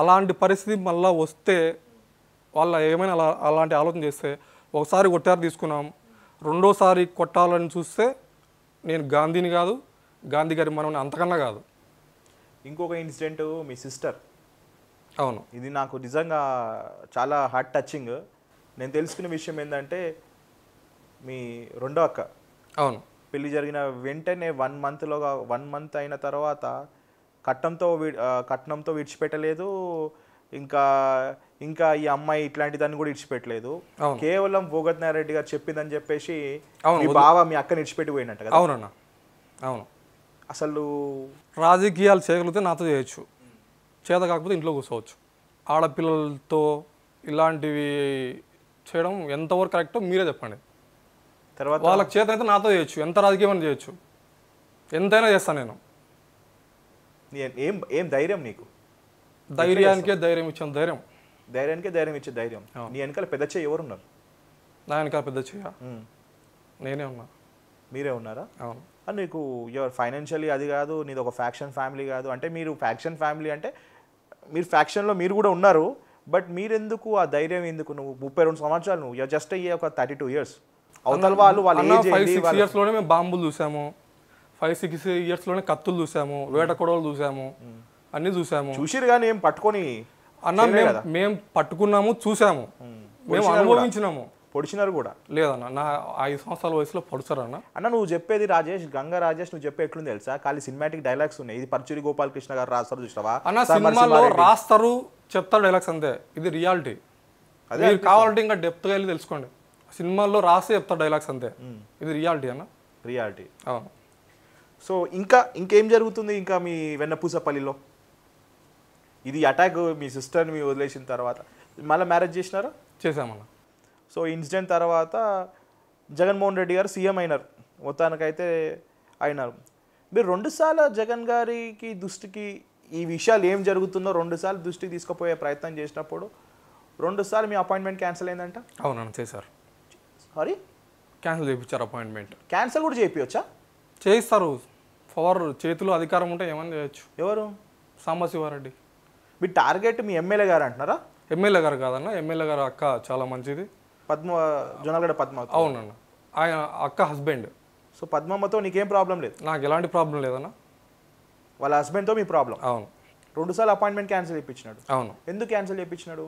అలాంటి పరిస్థితి మళ్ళీ వస్తే వాళ్ళ ఏమైనా అలా అలాంటి ఆలోచన చేస్తే ఒకసారి కొట్టారు తీసుకున్నాం రెండోసారి కొట్టాలని చూస్తే నేను గాంధీని కాదు గాంధీ గారి మనం అంతకన్నా కాదు ఇంకొక ఇన్సిడెంట్ మీ సిస్టర్ అవును ఇది నాకు నిజంగా చాలా హార్ట్ టచింగ్ నేను తెలుసుకున్న విషయం ఏంటంటే మీ రెండో అక్క అవును పెళ్లి జరిగిన వెంటనే వన్ మంత్లోగా వన్ మంత్ అయిన తర్వాత కట్నంతో కట్నంతో విడిచిపెట్టలేదు ఇంకా ఇంకా ఈ అమ్మాయి ఇట్లాంటి దాన్ని కూడా ఇడిచిపెట్టలేదు కేవలం భూగత్ నారాయణ గారు చెప్పిందని చెప్పేసి మీ బావ మీ అక్కని ఇడిచిపెట్టి కదా అవునన్న అవును అసలు రాజకీయాలు చేయగలిగితే నాతో చేయొచ్చు చేత కాకపోతే ఇంట్లో కూర్చోవచ్చు ఆడపిల్లలతో ఇలాంటివి చేయడం ఎంతవరకు కరెక్టో మీరే చెప్పండి తర్వాత వాళ్ళకి చేత అయితే నాతో చేయొచ్చు ఎంత రాజకీయం అని చేయొచ్చు ఎంతైనా చేస్తాను నేను ఏం ఏం ధైర్యం నీకు ధైర్యానికే ధైర్యం ఇచ్చాను ధైర్యం ధైర్యానికే ధైర్యం ఇచ్చే ధైర్యం నీ వెనకాల పెద్ద చెయ్యి ఎవరున్నారు నా వెనకాల పెద్ద చెయ్య నేనే ఉన్నా మీరే ఉన్నారా అవును నీకు యువర్ ఫైనాన్షియలీ అది కాదు నీది ఒక ఫ్యాక్షన్ ఫ్యామిలీ కాదు అంటే మీరు ఫ్యాక్షన్ ఫ్యామిలీ అంటే మీరు ఫ్యాక్షన్లో మీరు కూడా ఉన్నారు బట్ మీరెందుకు ఆ ధైర్యం ఎందుకు నువ్వు ముప్పై రెండు సంవత్సరాలు నువ్వు జస్ట్ అయ్యే ఒక థర్టీ టూ ఇయర్స్ అవతల వాళ్ళు వాళ్ళు మేము బాంబులు చూసాము ఫైవ్ సిక్స్ ఇయర్స్ లోనే కత్తులు చూసాము వేట కొడవలు చూసాము అన్నీ చూసాము చూసిరు కానీ ఏం పట్టుకొని అన్న మేము మేము పట్టుకున్నాము చూసాము మేము అనుభవించినాము పొడిచినారు కూడా లేదన్న నా ఐదు సంవత్సరాల వయసులో పొడిచారు అన్న అన్న నువ్వు చెప్పేది రాజేష్ గంగా రాజేష్ నువ్వు చెప్పే ఎట్లుంది తెలుసా ఖాళీ సినిమాటిక్ డైలాగ్స్ ఉన్నాయి ఇది పరుచూరి గోపాలకృష్ణ గారు రాస్తారు చూసినావా అన్న సినిమాలో రాస్తారు చెప్తారు డైలాగ్స్ అంతే ఇది రియాలిటీ అదే కావాలంటే ఇంకా డెప్త్గా వెళ్ళి తెలుసుకోండి సినిమాల్లో రాస్తే చెప్తారు డైలాగ్స్ అంతే ఇది రియాలిటీ అన్న రియాలిటీ అవును సో ఇంకా ఇంకేం జరుగుతుంది ఇంకా మీ వెన్నపూసపల్లిలో ఇది అటాక్ మీ సిస్టర్ని మీ వదిలేసిన తర్వాత మళ్ళీ మ్యారేజ్ చేసినారా చేశామన్నా సో ఇన్సిడెంట్ తర్వాత జగన్మోహన్ రెడ్డి గారు సీఎం అయినారు మొత్తానికైతే అయినారు మీరు రెండుసార్లు జగన్ గారికి దృష్టికి ఈ విషయాలు ఏం జరుగుతుందో రెండుసార్లు దృష్టికి తీసుకుపోయే ప్రయత్నం చేసినప్పుడు రెండుసార్లు మీ అపాయింట్మెంట్ క్యాన్సిల్ అయిందంట అవునన్నా చేశారు సారీ క్యాన్సిల్ చేయించారు అపాయింట్మెంట్ క్యాన్సిల్ కూడా చేయించా చేయిస్తారు పవర్ చేతిలో అధికారం ఉంటే ఏమైనా చేయొచ్చు ఎవరు సాంబశివారెడ్డి మీ టార్గెట్ మీ ఎమ్మెల్యే గారు అంటున్నారా ఎమ్మెల్యే గారు కాదన్న ఎమ్మెల్యే గారు అక్క చాలా మంచిది పద్మ జొన్నగడ పద్మ అవునన్న ఆయన అక్క హస్బెండ్ సో పద్మమ్మతో నీకేం ప్రాబ్లం లేదు నాకు ఎలాంటి ప్రాబ్లం లేదన్న వాళ్ళ హస్బెండ్తో మీ ప్రాబ్లం అవును రెండుసార్లు అపాయింట్మెంట్ క్యాన్సిల్ చేయించినాడు అవును ఎందుకు క్యాన్సిల్ చేయించినాడు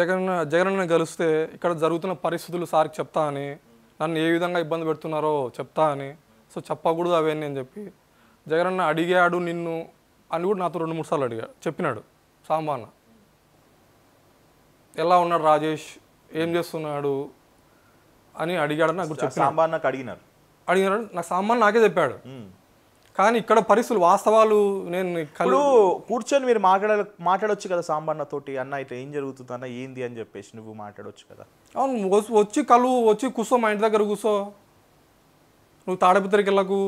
జగన్ జగన్ కలిస్తే ఇక్కడ జరుగుతున్న పరిస్థితులు సార్కి చెప్తా అని నన్ను ఏ విధంగా ఇబ్బంది పెడుతున్నారో చెప్తా అని సో చెప్పకూడదు అవన్నీ అని చెప్పి జగన్ అన్న అడిగాడు నిన్ను అని కూడా నాతో రెండు మూడు సార్లు అడిగాడు చెప్పినాడు సాంబాన్న ఎలా ఉన్నాడు రాజేష్ ఏం చేస్తున్నాడు అని అడిగాడు నాకు సాంబాన్నకు నాకు అడిగినారు అడిగినాడు నాకు సాంబాన్ నాకే చెప్పాడు కానీ ఇక్కడ పరిస్థితులు వాస్తవాలు నేను కలు కూర్చొని మీరు మాట్లాడ మాట్లాడొచ్చు కదా సాంబాన్నతోటి అన్న అయితే ఏం జరుగుతుంది అన్న ఏంది అని చెప్పేసి నువ్వు మాట్లాడొచ్చు కదా అవును వచ్చి కలు వచ్చి కూర్చో మా ఇంటి దగ్గర కూర్చో నువ్వు తాడపుత్రికి వెళ్ళకు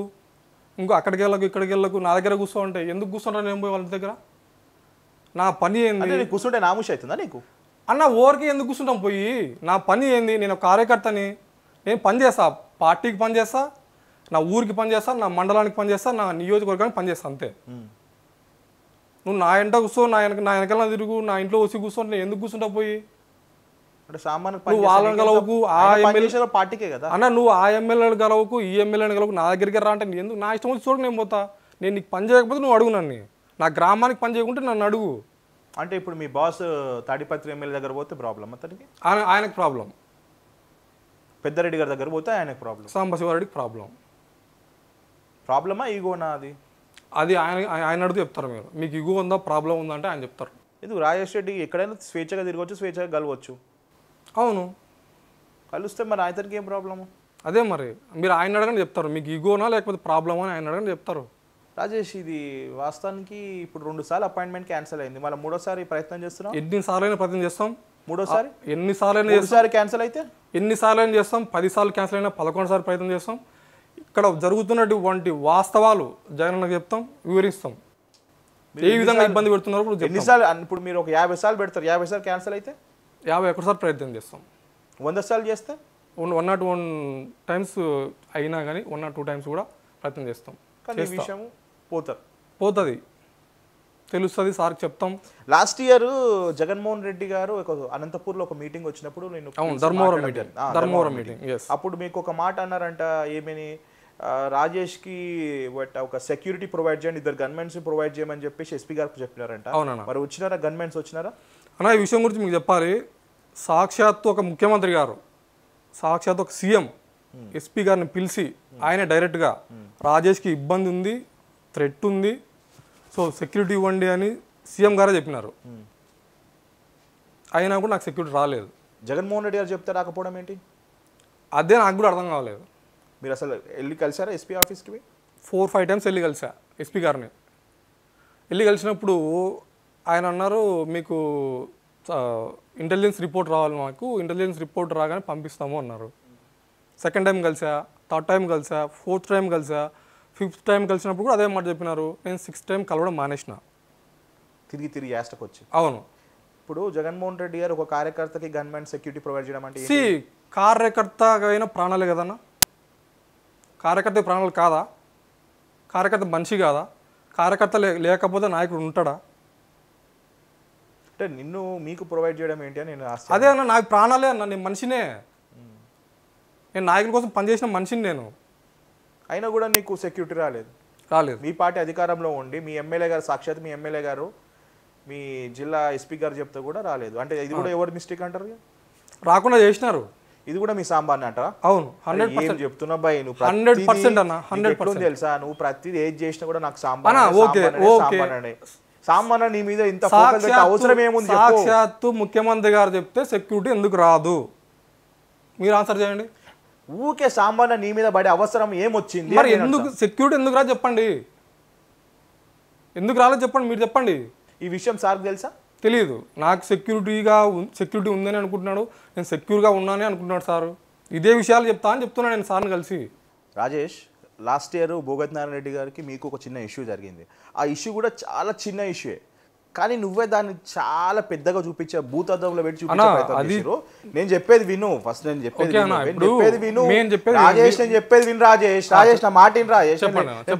ఇంకో అక్కడికి వెళ్ళకు ఇక్కడికి వెళ్ళకు నా దగ్గర కూర్చో ఉంటాయి ఎందుకు కూర్చుంటాను నేను పోయి వాళ్ళ దగ్గర నా పని ఏంది కూర్చుంటే నామూష అవుతుందా నీకు అన్న ఓరికి ఎందుకు కూర్చుంటాం పోయి నా పని ఏంది నేను కార్యకర్తని నేను పని చేస్తా పార్టీకి పని చేస్తా నా ఊరికి పని చేస్తా నా మండలానికి పని చేస్తా నా నియోజకవర్గానికి పని చేస్తా అంతే నువ్వు నా ఇంట కూర్చో నా వెనక నా వెనకాల తిరుగు నా ఇంట్లో వచ్చి కూర్చోండి నేను ఎందుకు కూర్చుంటా పోయి అంటే సామాన్య వాళ్ళని గలవకు ఆ ఎమ్మెల్యే పార్టీకే కదా అన్న నువ్వు ఆ ఎమ్మెల్యేలు గలవకు ఈ ఎమ్మెల్యేని గలవకు నా దగ్గరికి రా అంటే ఎందుకు నా ఇష్టం వచ్చి చూడు నేను పోతా నేను నీకు పని చేయకపోతే నువ్వు అడుగు నన్ను నా గ్రామానికి పని చేయకుంటే నన్ను అడుగు అంటే ఇప్పుడు మీ బాస్ తాడిపత్రి ఎమ్మెల్యే దగ్గర పోతే ప్రాబ్లమ్ అతనికి ఆయన ఆయనకు ప్రాబ్లం పెద్దారెడ్డి గారి దగ్గర పోతే ఆయనకు ప్రాబ్లం సాంబశివారెడ్డికి ప్రాబ్లం ప్రాబ్లమా ఈగోనా అది అది ఆయన ఆయన అడుగు చెప్తారు మీరు మీకు ఇగో ఉందా ప్రాబ్లం ఉందా అంటే ఆయన చెప్తారు ఇది రాజేష్ రెడ్డి ఎక్కడైనా స్వేచ్ఛగా తిరగవచ్చు స్వేచ్ఛగా కలవచ్చు అవును కలుస్తే మరి ఆయనకి ఏం ప్రాబ్లము అదే మరి మీరు ఆయన అడగని చెప్తారు మీకు ఈగోనా లేకపోతే ప్రాబ్లమా అని ఆయన అడగని చెప్తారు రాజేష్ ఇది వాస్తవానికి ఇప్పుడు రెండు సార్లు అపాయింట్మెంట్ క్యాన్సిల్ అయింది మళ్ళీ మూడోసారి ప్రయత్నం చేస్తున్నాం ఎన్నిసార్లు అయినా ప్రయత్నం చేస్తాం మూడోసారి ఎన్నిసార్లు అయినా సార్లు క్యాన్సిల్ అయితే సార్లు అయినా చేస్తాం పది సార్లు క్యాన్సిల్ అయినా పదకొండు సార్లు ప్రయత్నం చేస్తాం ఇక్కడ జరుగుతున్నటువంటి వాస్తవాలు జగన్ చెప్తాం వివరిస్తాం ఏ విధంగా ఇబ్బంది పెడుతున్నారు ఎన్నిసార్లు ఇప్పుడు మీరు ఒక యాభై సార్లు పెడతారు యాభై సార్లు క్యాన్సిల్ అయితే యాభై ఒక్కసారి ప్రయత్నం చేస్తాం వంద సార్లు చేస్తే one one not one times అయినా కానీ వన్ నాట్ టూ టైమ్స్ కూడా ప్రయత్నం చేస్తాం విషయం పోతారు పోతుంది తెలుస్తుంది సార్కి చెప్తాం లాస్ట్ ఇయర్ జగన్మోహన్ రెడ్డి గారు ఒక అనంతపూర్లో ఒక మీటింగ్ వచ్చినప్పుడు నేను ధర్మవరం మీటింగ్ ధర్మవరం మీటింగ్ అప్పుడు మీకు ఒక మాట అన్నారంట ఏమని రాజేష్ రాజేష్కి ఒక సెక్యూరిటీ ప్రొవైడ్ చేయండి ఇద్దరు గన్మెన్స్ ప్రొవైడ్ చేయమని చెప్పేసి ఎస్పీ గారు చెప్పినారంట అవునన్నా మరి వచ్చినారా గన్మెన్స్ వచ్చినారా అన్న ఈ విషయం గురించి మీకు చెప్పాలి సాక్షాత్తు ఒక ముఖ్యమంత్రి గారు సాక్షాత్ ఒక సీఎం hmm. ఎస్పీ గారిని పిలిచి ఆయన డైరెక్ట్గా రాజేష్కి ఇబ్బంది ఉంది థ్రెట్ ఉంది సో సెక్యూరిటీ ఇవ్వండి అని సీఎం గారే చెప్పినారు hmm. అయినా కూడా నాకు సెక్యూరిటీ రాలేదు జగన్మోహన్ రెడ్డి గారు చెప్తే రాకపోవడం ఏంటి అదే నాకు కూడా అర్థం కావలేదు మీరు అసలు వెళ్ళి కలిసారా ఎస్పీ ఆఫీస్కి ఫోర్ ఫైవ్ టైమ్స్ వెళ్ళి కలిసా ఎస్పీ గారిని వెళ్ళి కలిసినప్పుడు ఆయన అన్నారు మీకు ఇంటెలిజెన్స్ రిపోర్ట్ రావాలి మాకు ఇంటెలిజెన్స్ రిపోర్ట్ రాగానే పంపిస్తాము అన్నారు సెకండ్ టైం కలిసా థర్డ్ టైం కలిసా ఫోర్త్ టైం కలిసా ఫిఫ్త్ టైం కలిసినప్పుడు కూడా అదే మాట చెప్పినారు నేను సిక్స్త్ టైం కలవడం మానేసిన తిరిగి తిరిగి యాస్టకు వచ్చి అవును ఇప్పుడు జగన్మోహన్ రెడ్డి గారు ఒక కార్యకర్తకి గన్మెన్ సెక్యూరిటీ ప్రొవైడ్ చేయడం అంటే సి కార్యకర్త అయినా ప్రాణాలే కదన్నా కార్యకర్త ప్రాణాలు కాదా కార్యకర్త మనిషి కాదా కార్యకర్త లేకపోతే నాయకుడు ఉంటాడా అంటే నిన్ను మీకు ప్రొవైడ్ చేయడం ఏంటి అని నేను అదే అన్న నాకు ప్రాణాలే అన్న నేను మనిషినే నేను నాయకుల కోసం పనిచేసిన మనిషిని నేను అయినా కూడా నీకు సెక్యూరిటీ రాలేదు రాలేదు మీ పార్టీ అధికారంలో ఉండి మీ ఎమ్మెల్యే గారు సాక్షాత్ మీ ఎమ్మెల్యే గారు మీ జిల్లా ఎస్పీ గారు చెప్తే కూడా రాలేదు అంటే ఇది కూడా ఎవరి మిస్టేక్ అంటారు రాకుండా చేసినారు ఇది కూడా మీ సాంబార్ అంట అవును హండ్రెడ్ పర్సెంట్ చెప్తున్నా బై నువ్వు హండ్రెడ్ పర్సెంట్ అన్న హండ్రెడ్ పర్సెంట్ తెలుసా నువ్వు ప్రతిదీ ఏది చేసినా కూడా నాకు సాంబాన్ ఓకే ఓకే సామాన్య నీ మీద ఇంత అవసరం ఏముంది సాక్షాత్తు ముఖ్యమంత్రి గారు చెప్తే సెక్యూరిటీ ఎందుకు రాదు మీరు ఆన్సర్ చేయండి ఊకే సామాన్య నీ మీద పడే అవసరం ఏమొచ్చింది మరి ఎందుకు సెక్యూరిటీ ఎందుకు రాదు చెప్పండి ఎందుకు రాలేదు చెప్పండి మీరు చెప్పండి ఈ విషయం సార్కు తెలుసా తెలియదు నాకు సెక్యూరిటీగా సెక్యూరిటీ ఉందని అనుకుంటున్నాడు నేను సెక్యూర్గా ఉన్నానని అనుకుంటున్నాడు సారు ఇదే విషయాలు చెప్తా అని చెప్తున్నాను నేను సార్ని కలిసి రాజేష్ లాస్ట్ ఇయర్ భోగత్ నారాయణ రెడ్డి గారికి మీకు ఒక చిన్న ఇష్యూ జరిగింది ఆ ఇష్యూ కూడా చాలా చిన్న ఇష్యూ కానీ నువ్వే దాన్ని చాలా పెద్దగా చూపించా భూతద్దంలో పెట్టి చూపించారు నేను చెప్పేది విను ఫస్ట్ నేను చెప్పేది చెప్పేది విను రాజేష్ నేను చెప్పేది విను రాజేష్ రాజేష్ నా మాటిని రాజేష్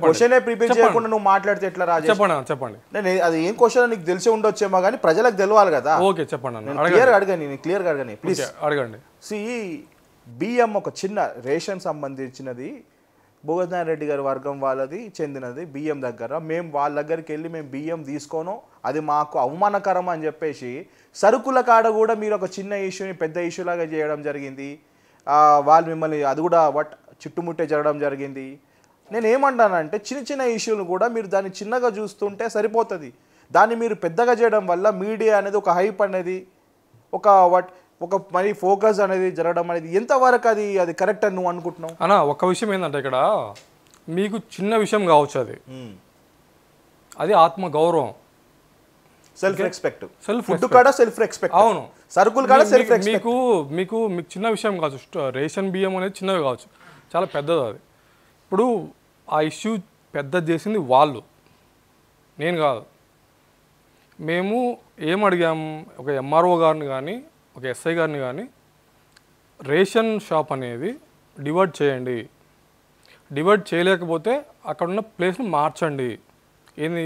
క్వశ్చనే ప్రిపేర్ చేయకుండా నువ్వు మాట్లాడితే ఎట్లా రాజేష్ చెప్పండి నేను అది ఏం క్వశ్చన్ నీకు తెలిసి ఉండొచ్చేమో కానీ ప్రజలకు తెలవాలి కదా ఓకే చెప్పండి క్లియర్ అడగండి నేను క్లియర్ అడగని ప్లీజ్ అడగండి సి బియ్యం ఒక చిన్న రేషన్ సంబంధించినది భువనారాయణ రెడ్డి గారి వర్గం వాళ్ళది చెందినది బియ్యం దగ్గర మేము వాళ్ళ దగ్గరికి వెళ్ళి మేము బియ్యం తీసుకోను అది మాకు అవమానకరం అని చెప్పేసి సరుకుల కాడ కూడా మీరు ఒక చిన్న ఇష్యూని పెద్ద ఇష్యూలాగా చేయడం జరిగింది వాళ్ళు మిమ్మల్ని అది కూడా వట్ చుట్టుముట్టే జరగడం జరిగింది నేను ఏమంటానంటే చిన్న చిన్న ఇష్యూలు కూడా మీరు దాన్ని చిన్నగా చూస్తుంటే సరిపోతుంది దాన్ని మీరు పెద్దగా చేయడం వల్ల మీడియా అనేది ఒక హైప్ అనేది ఒక వాట్ ఒక మరి ఫోకస్ అనేది జరగడం అనేది ఎంతవరకు అది అది కరెక్ట్ అని నువ్వు అనుకుంటున్నావు అన్న ఒక విషయం ఏంటంటే ఇక్కడ మీకు చిన్న విషయం కావచ్చు అది అది ఆత్మ గౌరవం సెల్ఫ్ రెస్పెక్ట్ సెల్ఫ్ ఫుడ్ కాడ సెల్ఫ్ రెస్పెక్ట్ అవును సరుకులు కాడ సెల్ఫ్ మీకు మీకు మీకు చిన్న విషయం కావచ్చు రేషన్ బియ్యం అనేది చిన్నవి కావచ్చు చాలా పెద్దది అది ఇప్పుడు ఆ ఇష్యూ పెద్దది చేసింది వాళ్ళు నేను కాదు మేము ఏం అడిగాము ఒక ఎంఆర్ఓ గారిని కానీ ఒక ఎస్ఐ గారిని కానీ రేషన్ షాప్ అనేది డివర్ట్ చేయండి డివర్ట్ చేయలేకపోతే అక్కడ ఉన్న ప్లేస్ని మార్చండి ఏంది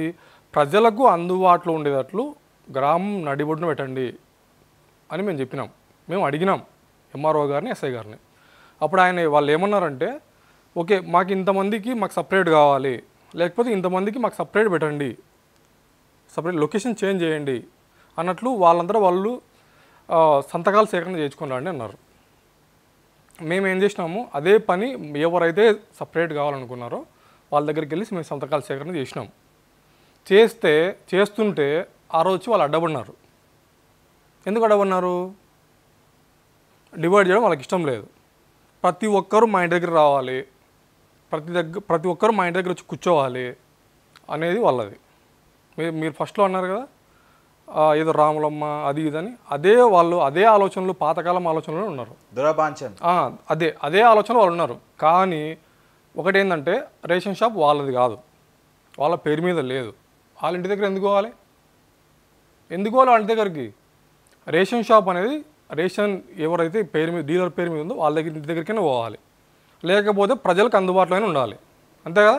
ప్రజలకు అందుబాటులో ఉండేటట్లు గ్రామం నడిబొడ్డున పెట్టండి అని మేము చెప్పినాం మేము అడిగినాం ఎంఆర్ఓ గారిని ఎస్ఐ గారిని అప్పుడు ఆయన వాళ్ళు ఏమన్నారంటే ఓకే మాకు ఇంతమందికి మాకు సపరేట్ కావాలి లేకపోతే ఇంతమందికి మాకు సపరేట్ పెట్టండి సపరేట్ లొకేషన్ చేంజ్ చేయండి అన్నట్లు వాళ్ళందరూ వాళ్ళు సంతకాలు సేకరణ చేయించుకున్నారని అన్నారు మేము ఏం చేసినాము అదే పని ఎవరైతే సపరేట్ కావాలనుకున్నారో వాళ్ళ దగ్గరికి వెళ్ళి మేము సంతకాలు సేకరణ చేసినాం చేస్తే చేస్తుంటే ఆ రోజు వాళ్ళు అడ్డబడినారు ఎందుకు అడ్డబడినారు డివైడ్ చేయడం వాళ్ళకి ఇష్టం లేదు ప్రతి ఒక్కరూ మా ఇంటి దగ్గర రావాలి ప్రతి దగ్గర ప్రతి ఒక్కరూ మా ఇంటి దగ్గర వచ్చి కూర్చోవాలి అనేది వాళ్ళది మీరు మీరు ఫస్ట్లో అన్నారు కదా ఏదో రాములమ్మ అది ఇదని అదే వాళ్ళు అదే ఆలోచనలు పాతకాలం ఆలోచనలు ఉన్నారు దురభాంఛన్ అదే అదే ఆలోచన వాళ్ళు ఉన్నారు కానీ ఒకటేందంటే రేషన్ షాప్ వాళ్ళది కాదు వాళ్ళ పేరు మీద లేదు వాళ్ళ ఇంటి దగ్గర ఎందుకు పోవాలి ఎందుకు వాళ్ళ దగ్గరికి రేషన్ షాప్ అనేది రేషన్ ఎవరైతే పేరు మీద డీలర్ పేరు మీద ఉందో వాళ్ళ దగ్గర ఇంటి దగ్గరికైనా పోవాలి లేకపోతే ప్రజలకు అందుబాటులోనే ఉండాలి అంతే కదా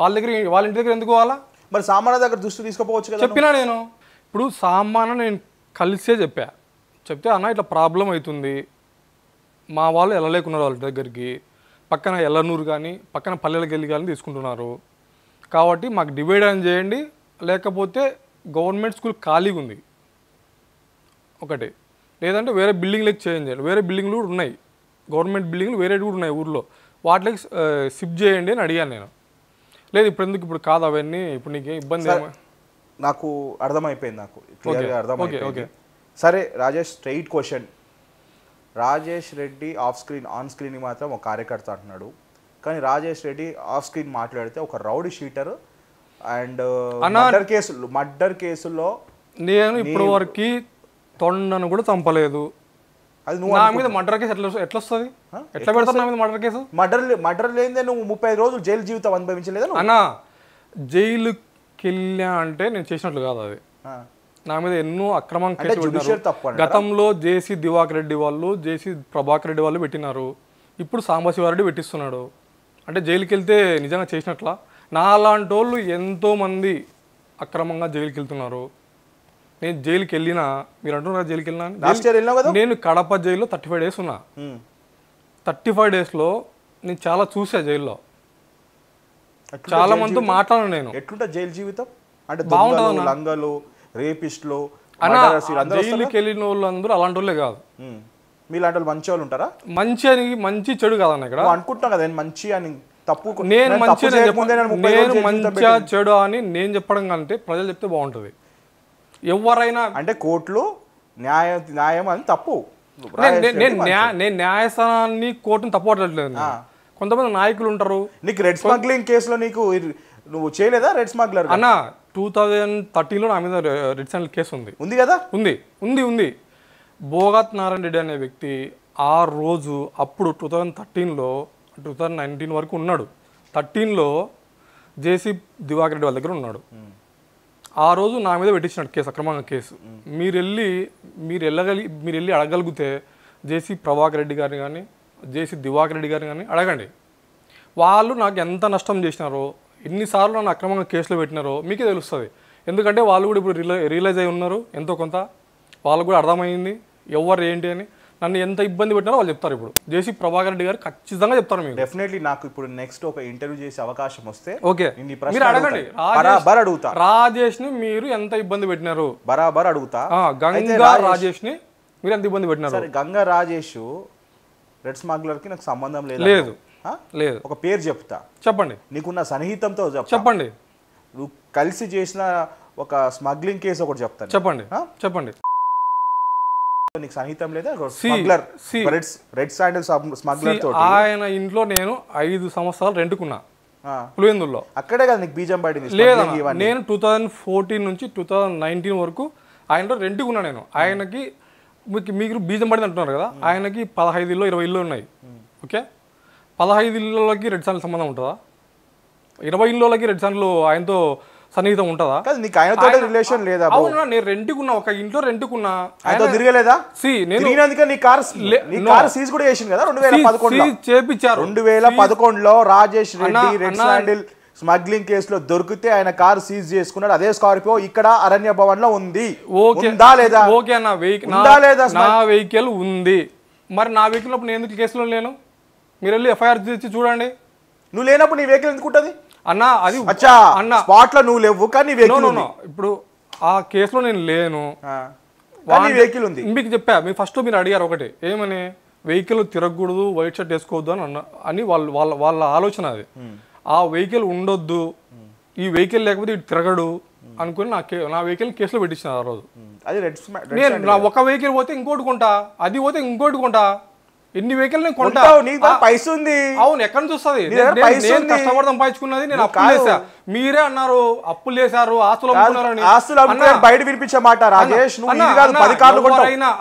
వాళ్ళ దగ్గర వాళ్ళ ఇంటి దగ్గర ఎందుకు పోవాలా మరి సామాన్య దగ్గర దృష్టి తీసుకోపోవచ్చు చెప్పినా నేను ఇప్పుడు సామాన్య నేను కలిసే చెప్పా చెప్తే అన్న ఇట్లా ప్రాబ్లం అవుతుంది మా వాళ్ళు వెళ్ళలేకున్నారు వాళ్ళ దగ్గరికి పక్కన ఎల్లనూరు కానీ పక్కన పల్లెలకు వెళ్ళి కానీ తీసుకుంటున్నారు కాబట్టి మాకు డివైడ్ అని చేయండి లేకపోతే గవర్నమెంట్ స్కూల్ ఖాళీగా ఉంది ఒకటి లేదంటే వేరే బిల్డింగ్లకు చేంజ్ చేయండి వేరే బిల్డింగ్లు కూడా ఉన్నాయి గవర్నమెంట్ బిల్డింగ్లు వేరే కూడా ఉన్నాయి ఊర్లో వాటికి షిఫ్ట్ చేయండి అని అడిగాను నేను లేదు ఇప్పుడు ఎందుకు ఇప్పుడు కాదు అవన్నీ ఇప్పుడు నీకేం ఇబ్బంది నాకు అర్థమైపోయింది నాకు క్లియర్గా అర్థమైపోయింది సరే Rajesh straight question Rajesh Reddy off screen on screen మాత్రం ఒక కార్యకర్త అంటున్నాడు కానీ రాజేష్ రెడ్డి ఆఫ్ స్క్రీన్ మాట్లాడితే ఒక రౌడీ షీటర్ అండ్ మర్డర్ కేసులు మర్డర్ కేసులో నేను ఇప్పటి వరకు తొండను కూడా చంపలేదు అది నువ్వు నా మీద మర్డర్ కేసు ఎట్లా ఎట్లా వస్తుంది ఎట్లా పెడతావు నా మీద మర్డర్ కేసు మర్డర్ మర్డర్ లేదే నువ్వు ముప్పై రోజులు జైలు జీవితం అనుభవించలేదు అన్నా జైలు కెళ్ళా అంటే నేను చేసినట్లు కాదు అది నా మీద ఎన్నో అక్రమం గతంలో జేసీ దివాకర్ రెడ్డి వాళ్ళు జేసీ ప్రభాకర్ రెడ్డి వాళ్ళు పెట్టినారు ఇప్పుడు సాంబశివారెడ్డి పెట్టిస్తున్నాడు అంటే జైలుకి వెళ్తే నిజంగా చేసినట్లా నా లాంటి వాళ్ళు ఎంతోమంది అక్రమంగా జైలుకి వెళ్తున్నారు నేను జైలుకి వెళ్ళినా మీరు అంటున్నారు జైలుకి వెళ్ళినా నేను కడప జైల్లో థర్టీ ఫైవ్ డేస్ ఉన్నా థర్టీ ఫైవ్ డేస్లో నేను చాలా చూసా జైల్లో చాలా మంది మాట్లాడను నేను ఎట్లుంటా జైలు జీవితం అంటే బాగుంటుంది లంగలు రేపిస్ట్లు జైలుకి వెళ్ళిన వాళ్ళు అందరూ అలాంటి వాళ్ళే కాదు మీలాంటి వాళ్ళు మంచి వాళ్ళు ఉంటారా మంచి అని మంచి చెడు కాదన్న ఇక్కడ అనుకుంటున్నా కదా మంచి అని తప్పు నేను మంచి నేను మంచి చెడు అని నేను చెప్పడం కంటే ప్రజలు చెప్తే బాగుంటుంది ఎవరైనా అంటే కోర్టులు న్యాయ న్యాయం అని తప్పు నేను న్యాయస్థానాన్ని కోర్టును తప్పు పట్టలేదు కొంతమంది నాయకులు ఉంటారు నీకు రెడ్ స్మగ్లింగ్ కేసులో నీకు నువ్వు చేయలేదా రెడ్ స్మగ్లర్ అన్న టూ థౌజండ్ థర్టీన్లో నా మీద రెడ్ స్మగ్లర్ కేసు ఉంది ఉంది కదా ఉంది ఉంది ఉంది భోగాత్ నారాయణ రెడ్డి అనే వ్యక్తి ఆ రోజు అప్పుడు టూ థౌజండ్ థర్టీన్లో టూ థౌజండ్ నైన్టీన్ వరకు ఉన్నాడు థర్టీన్లో జేసీ దివాకర్ రెడ్డి వాళ్ళ దగ్గర ఉన్నాడు ఆ రోజు నా మీద పెట్టించినాడు కేసు అక్రమంగా కేసు మీరు వెళ్ళి మీరు వెళ్ళగలి మీరు వెళ్ళి అడగలిగితే జేసీ ప్రభాకర్ రెడ్డి గారిని కానీ జేసీ దివాకర్ రెడ్డి గారిని కానీ అడగండి వాళ్ళు నాకు ఎంత నష్టం చేసినారో ఎన్నిసార్లు నన్ను అక్రమంగా కేసులు పెట్టినారో మీకే తెలుస్తుంది ఎందుకంటే వాళ్ళు కూడా ఇప్పుడు రియలై రియలైజ్ అయి ఉన్నారు ఎంతో కొంత వాళ్ళు కూడా అర్థమైంది ఎవరు ఏంటి అని నన్ను ఎంత ఇబ్బంది పెట్టినారో వాళ్ళు చెప్తారు ఇప్పుడు జేసీ ప్రభాకర్ రెడ్డి గారు ఖచ్చితంగా చెప్తారు మీరు డెఫినెట్లీ నాకు ఇప్పుడు నెక్స్ట్ ఒక ఇంటర్వ్యూ చేసే అవకాశం వస్తే ఓకే మీరు అడగండి అడుగుతా రాజేష్ ని మీరు ఎంత ఇబ్బంది పెట్టినారు బరాబర్ అడుగుతా గంగా రాజేష్ ని మీరు ఎంత ఇబ్బంది పెట్టినారు గంగా రాజేష్ రెడ్ కి నాకు సంబంధం లేదు లేదు లేదు ఒక పేరు చెప్తా చెప్పండి నీకున్న సన్నిహితంతో చెప్పండి నువ్వు కలిసి చేసిన ఒక స్మగ్లింగ్ కేసు ఒకటి చెప్తాను చెప్పండి చెప్పండి నీకు సన్నిహితం లేదా smuggler red red sandal smuggler ఆయన ఇంట్లో నేను ఐదు సంవత్సరాలు రెండుకున్నా పులివెందుల్లో అక్కడే కదా నీకు బీజం పడింది లేదా నేను టూ థౌజండ్ ఫోర్టీన్ నుంచి టూ థౌజండ్ నైన్టీన్ వరకు ఆయనలో రెండుకున్నా నేను ఆయనకి మీకు మీరు బీజం పడింది అంటున్నారు కదా ఆయనకి పదహైదు ఇల్లు ఇరవై ఇల్లు ఉన్నాయి ఓకే పదహైదు ఇళ్ళకి రెడ్ సాన్ల సంబంధం ఉంటుందా ఇరవై ఇళ్ళకి రెడ్ సాన్లు ఆయనతో సన్నిహితం ఉంటుందా నీకు ఆయనతో రిలేషన్ లేదా అవునా నేను రెంట్కున్నా ఒక ఇంట్లో రెంట్కున్నా ఆయనతో తిరగలేదా సి నేను నీ కార్ నీ కార్ సీజ్ కూడా చేసింది కదా రెండు వేల పదకొండు చేపించారు రెండు వేల పదకొండులో Rajesh Reddy red sandal smuggling కేసులో దొరికితే ఆయన కారు సీజ్ చేసుకున్నాడు అదే స్కార్పియో ఇక్కడ అరణ్య భవన్ లో ఉంది ఓకే నా వెహికల్ నా వెహికల్ ఉంది మరి నా వెహికల్ నేను ఎందుకు కేసులో లేను మీరు వెళ్ళి ఎఫ్ఐఆర్ తెచ్చి చూడండి నువ్వు లేనప్పుడు నీ వెహికల్ ఎందుకు ఉంటుంది అన్న అది అన్న వాట్లో నువ్వు లేవు కానీ ఇప్పుడు ఆ కేసులో నేను లేను వెహికల్ ఉంది మీకు చెప్పా మీరు ఫస్ట్ మీరు అడిగారు ఒకటి ఏమని వెహికల్ తిరగకూడదు వైట్ షర్ట్ వేసుకోవద్దు అని అన్న అని వాళ్ళ వాళ్ళ వాళ్ళ ఆలోచన అది ఆ వెహికల్ ఉండొద్దు ఈ వెహికల్ లేకపోతే ఇటు తిరగడు అనుకుని నా నా వెహికల్ కేసులో పెట్టించిన ఆ రోజు అది నేను నా ఒక వెహికల్ పోతే ఇంకోటి కొంటా అది పోతే ఇంకోటి కొంటా ఎన్ని వెహికల్ నేను కొంటావు నీకు పైస ఉంది అవును ఎక్కడ చూస్తుంది కష్టపడతాం పంచుకున్నది నేను అప్పులేసా మీరే అన్నారు అప్పులు చేశారు ఆస్తులు ఆస్తులు బయట వినిపించే మాట రాజేష్ పది కార్లు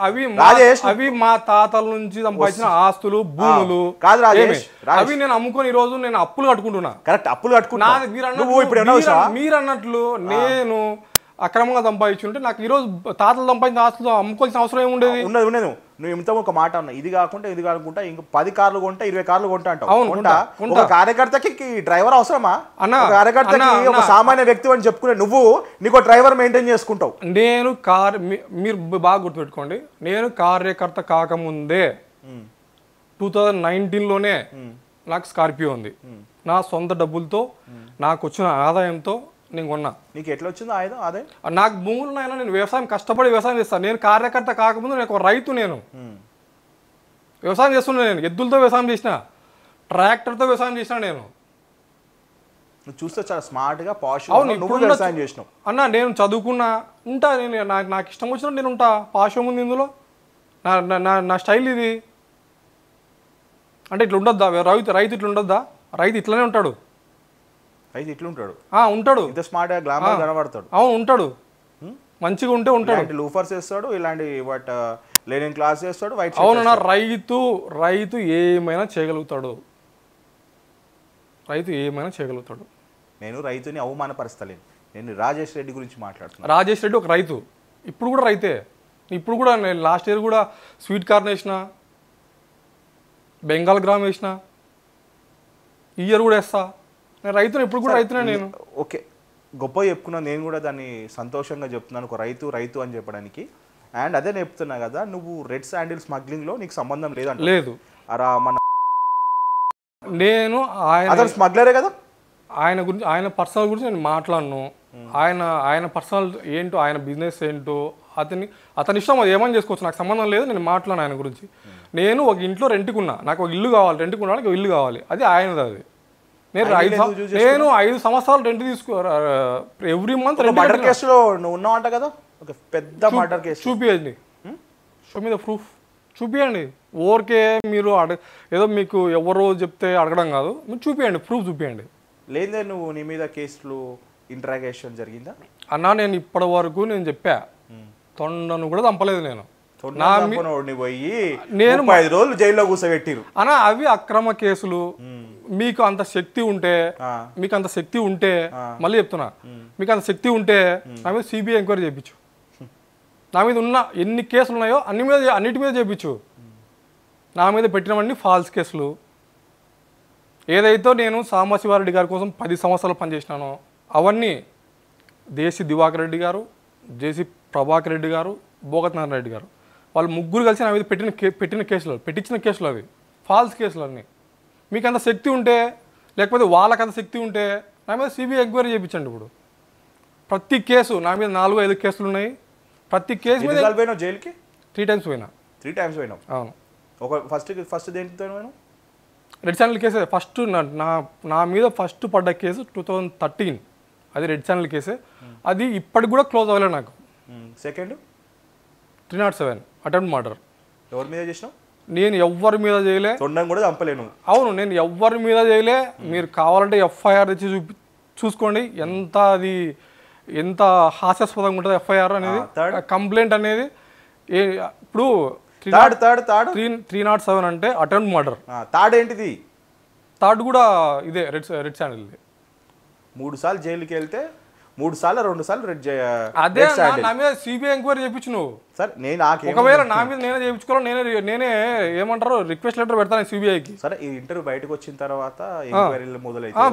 అవి రాజేష్ అవి మా తాతల నుంచి సంపాదించిన ఆస్తులు భూములు కాదు రాజేష్ అవి నేను అమ్ముకుని ఈ రోజు నేను అప్పులు కట్టుకుంటున్నా కరెక్ట్ అప్పులు కట్టుకున్నా మీరు అన్నట్టు మీరు అన్నట్లు నేను అక్రమంగా సంపాదించుంటే నాకు ఈరోజు తాతలు సంపాదించిన ఆస్తులు అమ్ముకోవాల్సిన అవసరం ఏముండేది ఉండదు ఉండేది నువ్వు ఇంత ఒక మాట అన్నా ఇది కాకుండా ఇది కాకుండా ఇంక పది కార్లు కొంటా ఇరవై కార్లు కొంటా అంటావు ఒక కార్యకర్తకి డ్రైవర్ అవసరమా అన్న కార్యకర్తకి ఒక సామాన్య వ్యక్తి అని చెప్పుకునే నువ్వు నీకు డ్రైవర్ మెయింటైన్ చేసుకుంటావు నేను కార్ మీరు బాగా గుర్తుపెట్టుకోండి నేను కార్యకర్త కాకముందే టూ థౌజండ్ నైన్టీన్లోనే నాకు స్కార్పియో ఉంది నా సొంత డబ్బులతో నాకు వచ్చిన ఆదాయంతో నేను కొన్నా నీకు ఎట్లా వచ్చిందో ఆయుధం అదే నాకు భూములు నాయన నేను వ్యవసాయం కష్టపడి వ్యవసాయం చేస్తాను నేను కార్యకర్త కాకముందు నేను ఒక రైతు నేను వ్యవసాయం చేస్తున్నా నేను ఎద్దులతో వ్యవసాయం చేసిన ట్రాక్టర్తో వ్యవసాయం చేసిన నేను చూస్తే చాలా స్మార్ట్గా పాషం అవును వ్యవసాయం చేసినావు అన్న నేను చదువుకున్నా ఉంటా నేను నాకు నాకు ఇష్టం వచ్చినా నేను ఉంటా పాషం ఉంది ఇందులో నా నా నా స్టైల్ ఇది అంటే ఇట్లా ఉండద్దా రైతు రైతు ఇట్లా ఉండద్దా రైతు ఇట్లానే ఉంటాడు అయితే ఇట్లుంటాడు ఉంటాడు ఇంత స్మార్ట్ గ్లామర్ కనబడతాడు అవును ఉంటాడు మంచిగా ఉంటే ఉంటాడు లూఫర్స్ వేస్తాడు ఇలాంటి వాట్ లేనింగ్ క్లాస్ చేస్తాడు వైట్ అవునన్నా రైతు రైతు ఏమైనా చేయగలుగుతాడు రైతు ఏమైనా చేయగలుగుతాడు నేను రైతుని అవమానపరుస్తలేను నేను రాజేష్ రెడ్డి గురించి మాట్లాడుతున్నాను రాజేష్ రెడ్డి ఒక రైతు ఇప్పుడు కూడా రైతే ఇప్పుడు కూడా నేను లాస్ట్ ఇయర్ కూడా స్వీట్ కార్న్ వేసిన బెంగాల్ గ్రామ్ వేసిన ఇయర్ కూడా వేస్తా నేను రైతును ఇప్పుడు కూడా రైతునే నేను ఓకే గొప్ప చెప్పుకున్నా నేను కూడా దాన్ని సంతోషంగా చెప్తున్నాను ఒక రైతు రైతు అని చెప్పడానికి అండ్ అదే నేను చెప్తున్నా కదా నువ్వు రెడ్ శాండిల్ స్మగ్లింగ్లో నీకు సంబంధం లేదంట లేదు అరా మన నేను ఆయన అతను స్మగ్లరే కదా ఆయన గురించి ఆయన పర్సనల్ గురించి నేను మాట్లాడను ఆయన ఆయన పర్సనల్ ఏంటో ఆయన బిజినెస్ ఏంటో అతని అతని ఇష్టం అది ఏమని చేసుకోవచ్చు నాకు సంబంధం లేదు నేను మాట్లాడను ఆయన గురించి నేను ఒక ఇంట్లో రెంట్కున్నా నాకు ఒక ఇల్లు కావాలి రెంట్కున్నా ఒక ఇల్లు కావాలి అది ఆయనది అది నేను ఐదు నేను ఐదు సంవత్సరాలు రెంట్ తీసుకో ఎవ్రీ మంత్ మర్డర్ కేసులో నువ్వు ఉన్నావు అంట కదా ఒక పెద్ద మర్డర్ కేసు చూపించండి షో మీద ప్రూఫ్ చూపించండి ఓరికే మీరు అడ ఏదో మీకు ఎవరో చెప్తే అడగడం కాదు మీరు చూపియండి ప్రూఫ్ చూపించండి లేదే నువ్వు నీ మీద కేసులు ఇంట్రాగేషన్ జరిగిందా అన్నా నేను ఇప్పటి వరకు నేను చెప్పా hmm. తొండను కూడా చంపలేదు నేను పోయి నేను ఐదు రోజులు జైల్లో కూర్చోబెట్టిరు అన్నా అవి అక్రమ కేసులు hmm. మీకు అంత శక్తి ఉంటే మీకు అంత శక్తి ఉంటే మళ్ళీ చెప్తున్నా మీకు అంత శక్తి ఉంటే నా మీద సిబిఐ ఎంక్వైరీ చేయించు నా మీద ఉన్న ఎన్ని కేసులు ఉన్నాయో అన్ని మీద అన్నిటి మీద చేయించు నా మీద పెట్టినవన్నీ ఫాల్స్ కేసులు ఏదైతే నేను సాంబశివారెడ్డి గారి కోసం పది సంవత్సరాలు పనిచేసినానో అవన్నీ దేశీ దివాకర్ రెడ్డి గారు జేసీ ప్రభాకర్ రెడ్డి గారు నారాయణ రెడ్డి గారు వాళ్ళు ముగ్గురు కలిసి నా మీద పెట్టిన పెట్టిన కేసులు పెట్టించిన కేసులు అవి ఫాల్స్ కేసులు అన్నీ మీకు అంత శక్తి ఉంటే లేకపోతే వాళ్ళకంత శక్తి ఉంటే నా మీద సిబిఐ ఎంక్వైరీ చేయించండి ఇప్పుడు ప్రతి కేసు నా మీద నాలుగు ఐదు కేసులు ఉన్నాయి ప్రతి కేసు మీద జైలుకి త్రీ టైమ్స్ పోయినా త్రీ టైమ్స్ పోయినా అవును ఒక ఫస్ట్ ఫస్ట్ దేనితో పోయినా రెడ్ ఛానల్ కేసే ఫస్ట్ నా నా మీద ఫస్ట్ పడ్డ కేసు టూ థౌజండ్ థర్టీన్ అది రెడ్ ఛానల్ కేసే అది ఇప్పటికి కూడా క్లోజ్ అవ్వలేదు నాకు second three not seven attempt murder ఎవరి మీద చేసినావు నేను ఎవ్వరి మీద చేయలే తొండం కూడా చంపలేను అవును నేను ఎవ్వరి మీద చేయలే మీరు కావాలంటే ఎఫ్ఐఆర్ తెచ్చి చూసుకోండి ఎంత అది ఎంత హాస్యాస్పదంగా ఉంటుంది ఎఫ్ఐఆర్ అనేది కంప్లైంట్ అనేది ఏ ఇప్పుడు third third third three not seven అంటే అటెంప్ట్ మర్డర్ థర్డ్ ఏంటిది థర్డ్ కూడా ఇదే రెడ్ రెడ్ ఛానల్ మూడు సార్లు జైలుకి వెళ్తే మూడు సార్లు రెండు సార్లు రెడ్ అదే నా మీద సిబిఐ ఎంక్వైరీ చేయించు నువ్వు సార్ నేను ఒకవేళ నా మీద నేనే చేయించుకోవాలి నేనే నేనే ఏమంటారు రిక్వెస్ట్ లెటర్ పెడతాను సిబిఐకి సరే ఈ ఇంటర్వ్యూ బయటకు వచ్చిన తర్వాత ఎంక్వైరీలు మొదలైతే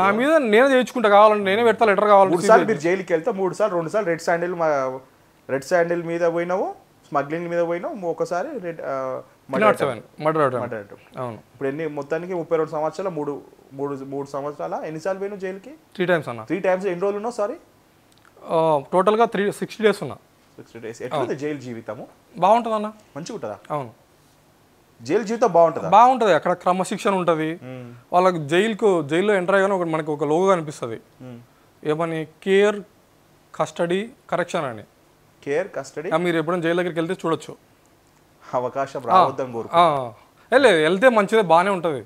నా మీద నేనే చేయించుకుంటా కావాలండి నేనే పెడతా లెటర్ కావాలి మూడు సార్లు మీరు జైలుకి వెళ్తే మూడు సార్లు రెండు సార్లు రెడ్ శాండిల్ రెడ్ సాండిల్ మీద పోయినావు స్మగ్లింగ్ మీద పోయినావు ఒకసారి రెడ్ అవును ఇప్పుడు ఎన్ని మొత్తానికి ముప్పై రెండు సంవత్సరాల మూడు మూడు మూడు సంవత్సరాల ఎన్నిసార్లు పోయిన జైలుకి త్రీ టైమ్స్ అన్న త్రీ టైమ్స్ ఎన్ని రోజులు ఉన్నావు సారీ టోటల్గా త్రీ సిక్స్టీ డేస్ ఉన్నా సిక్స్టీ డేస్ ఎట్లుంది జైలు జీవితము బాగుంటుంది అన్న మంచిగా ఉంటుందా అవును జైలు జీవితం బాగుంటుంది బాగుంటుంది అక్కడ క్రమశిక్షణ ఉంటుంది వాళ్ళకి జైలుకు జైల్లో ఎంటర్ అయ్యాను ఒక మనకి ఒక లోగో కనిపిస్తుంది ఏమని కేర్ కస్టడీ కరెక్షన్ అని కేర్ కస్టడీ మీరు ఎప్పుడైనా జైలు దగ్గరికి వెళ్తే చూడొచ్చు అవకాశం రావద్దని కోరుకుంటున్నాను వెళ్తే మంచిదే బాగానే ఉంటుంది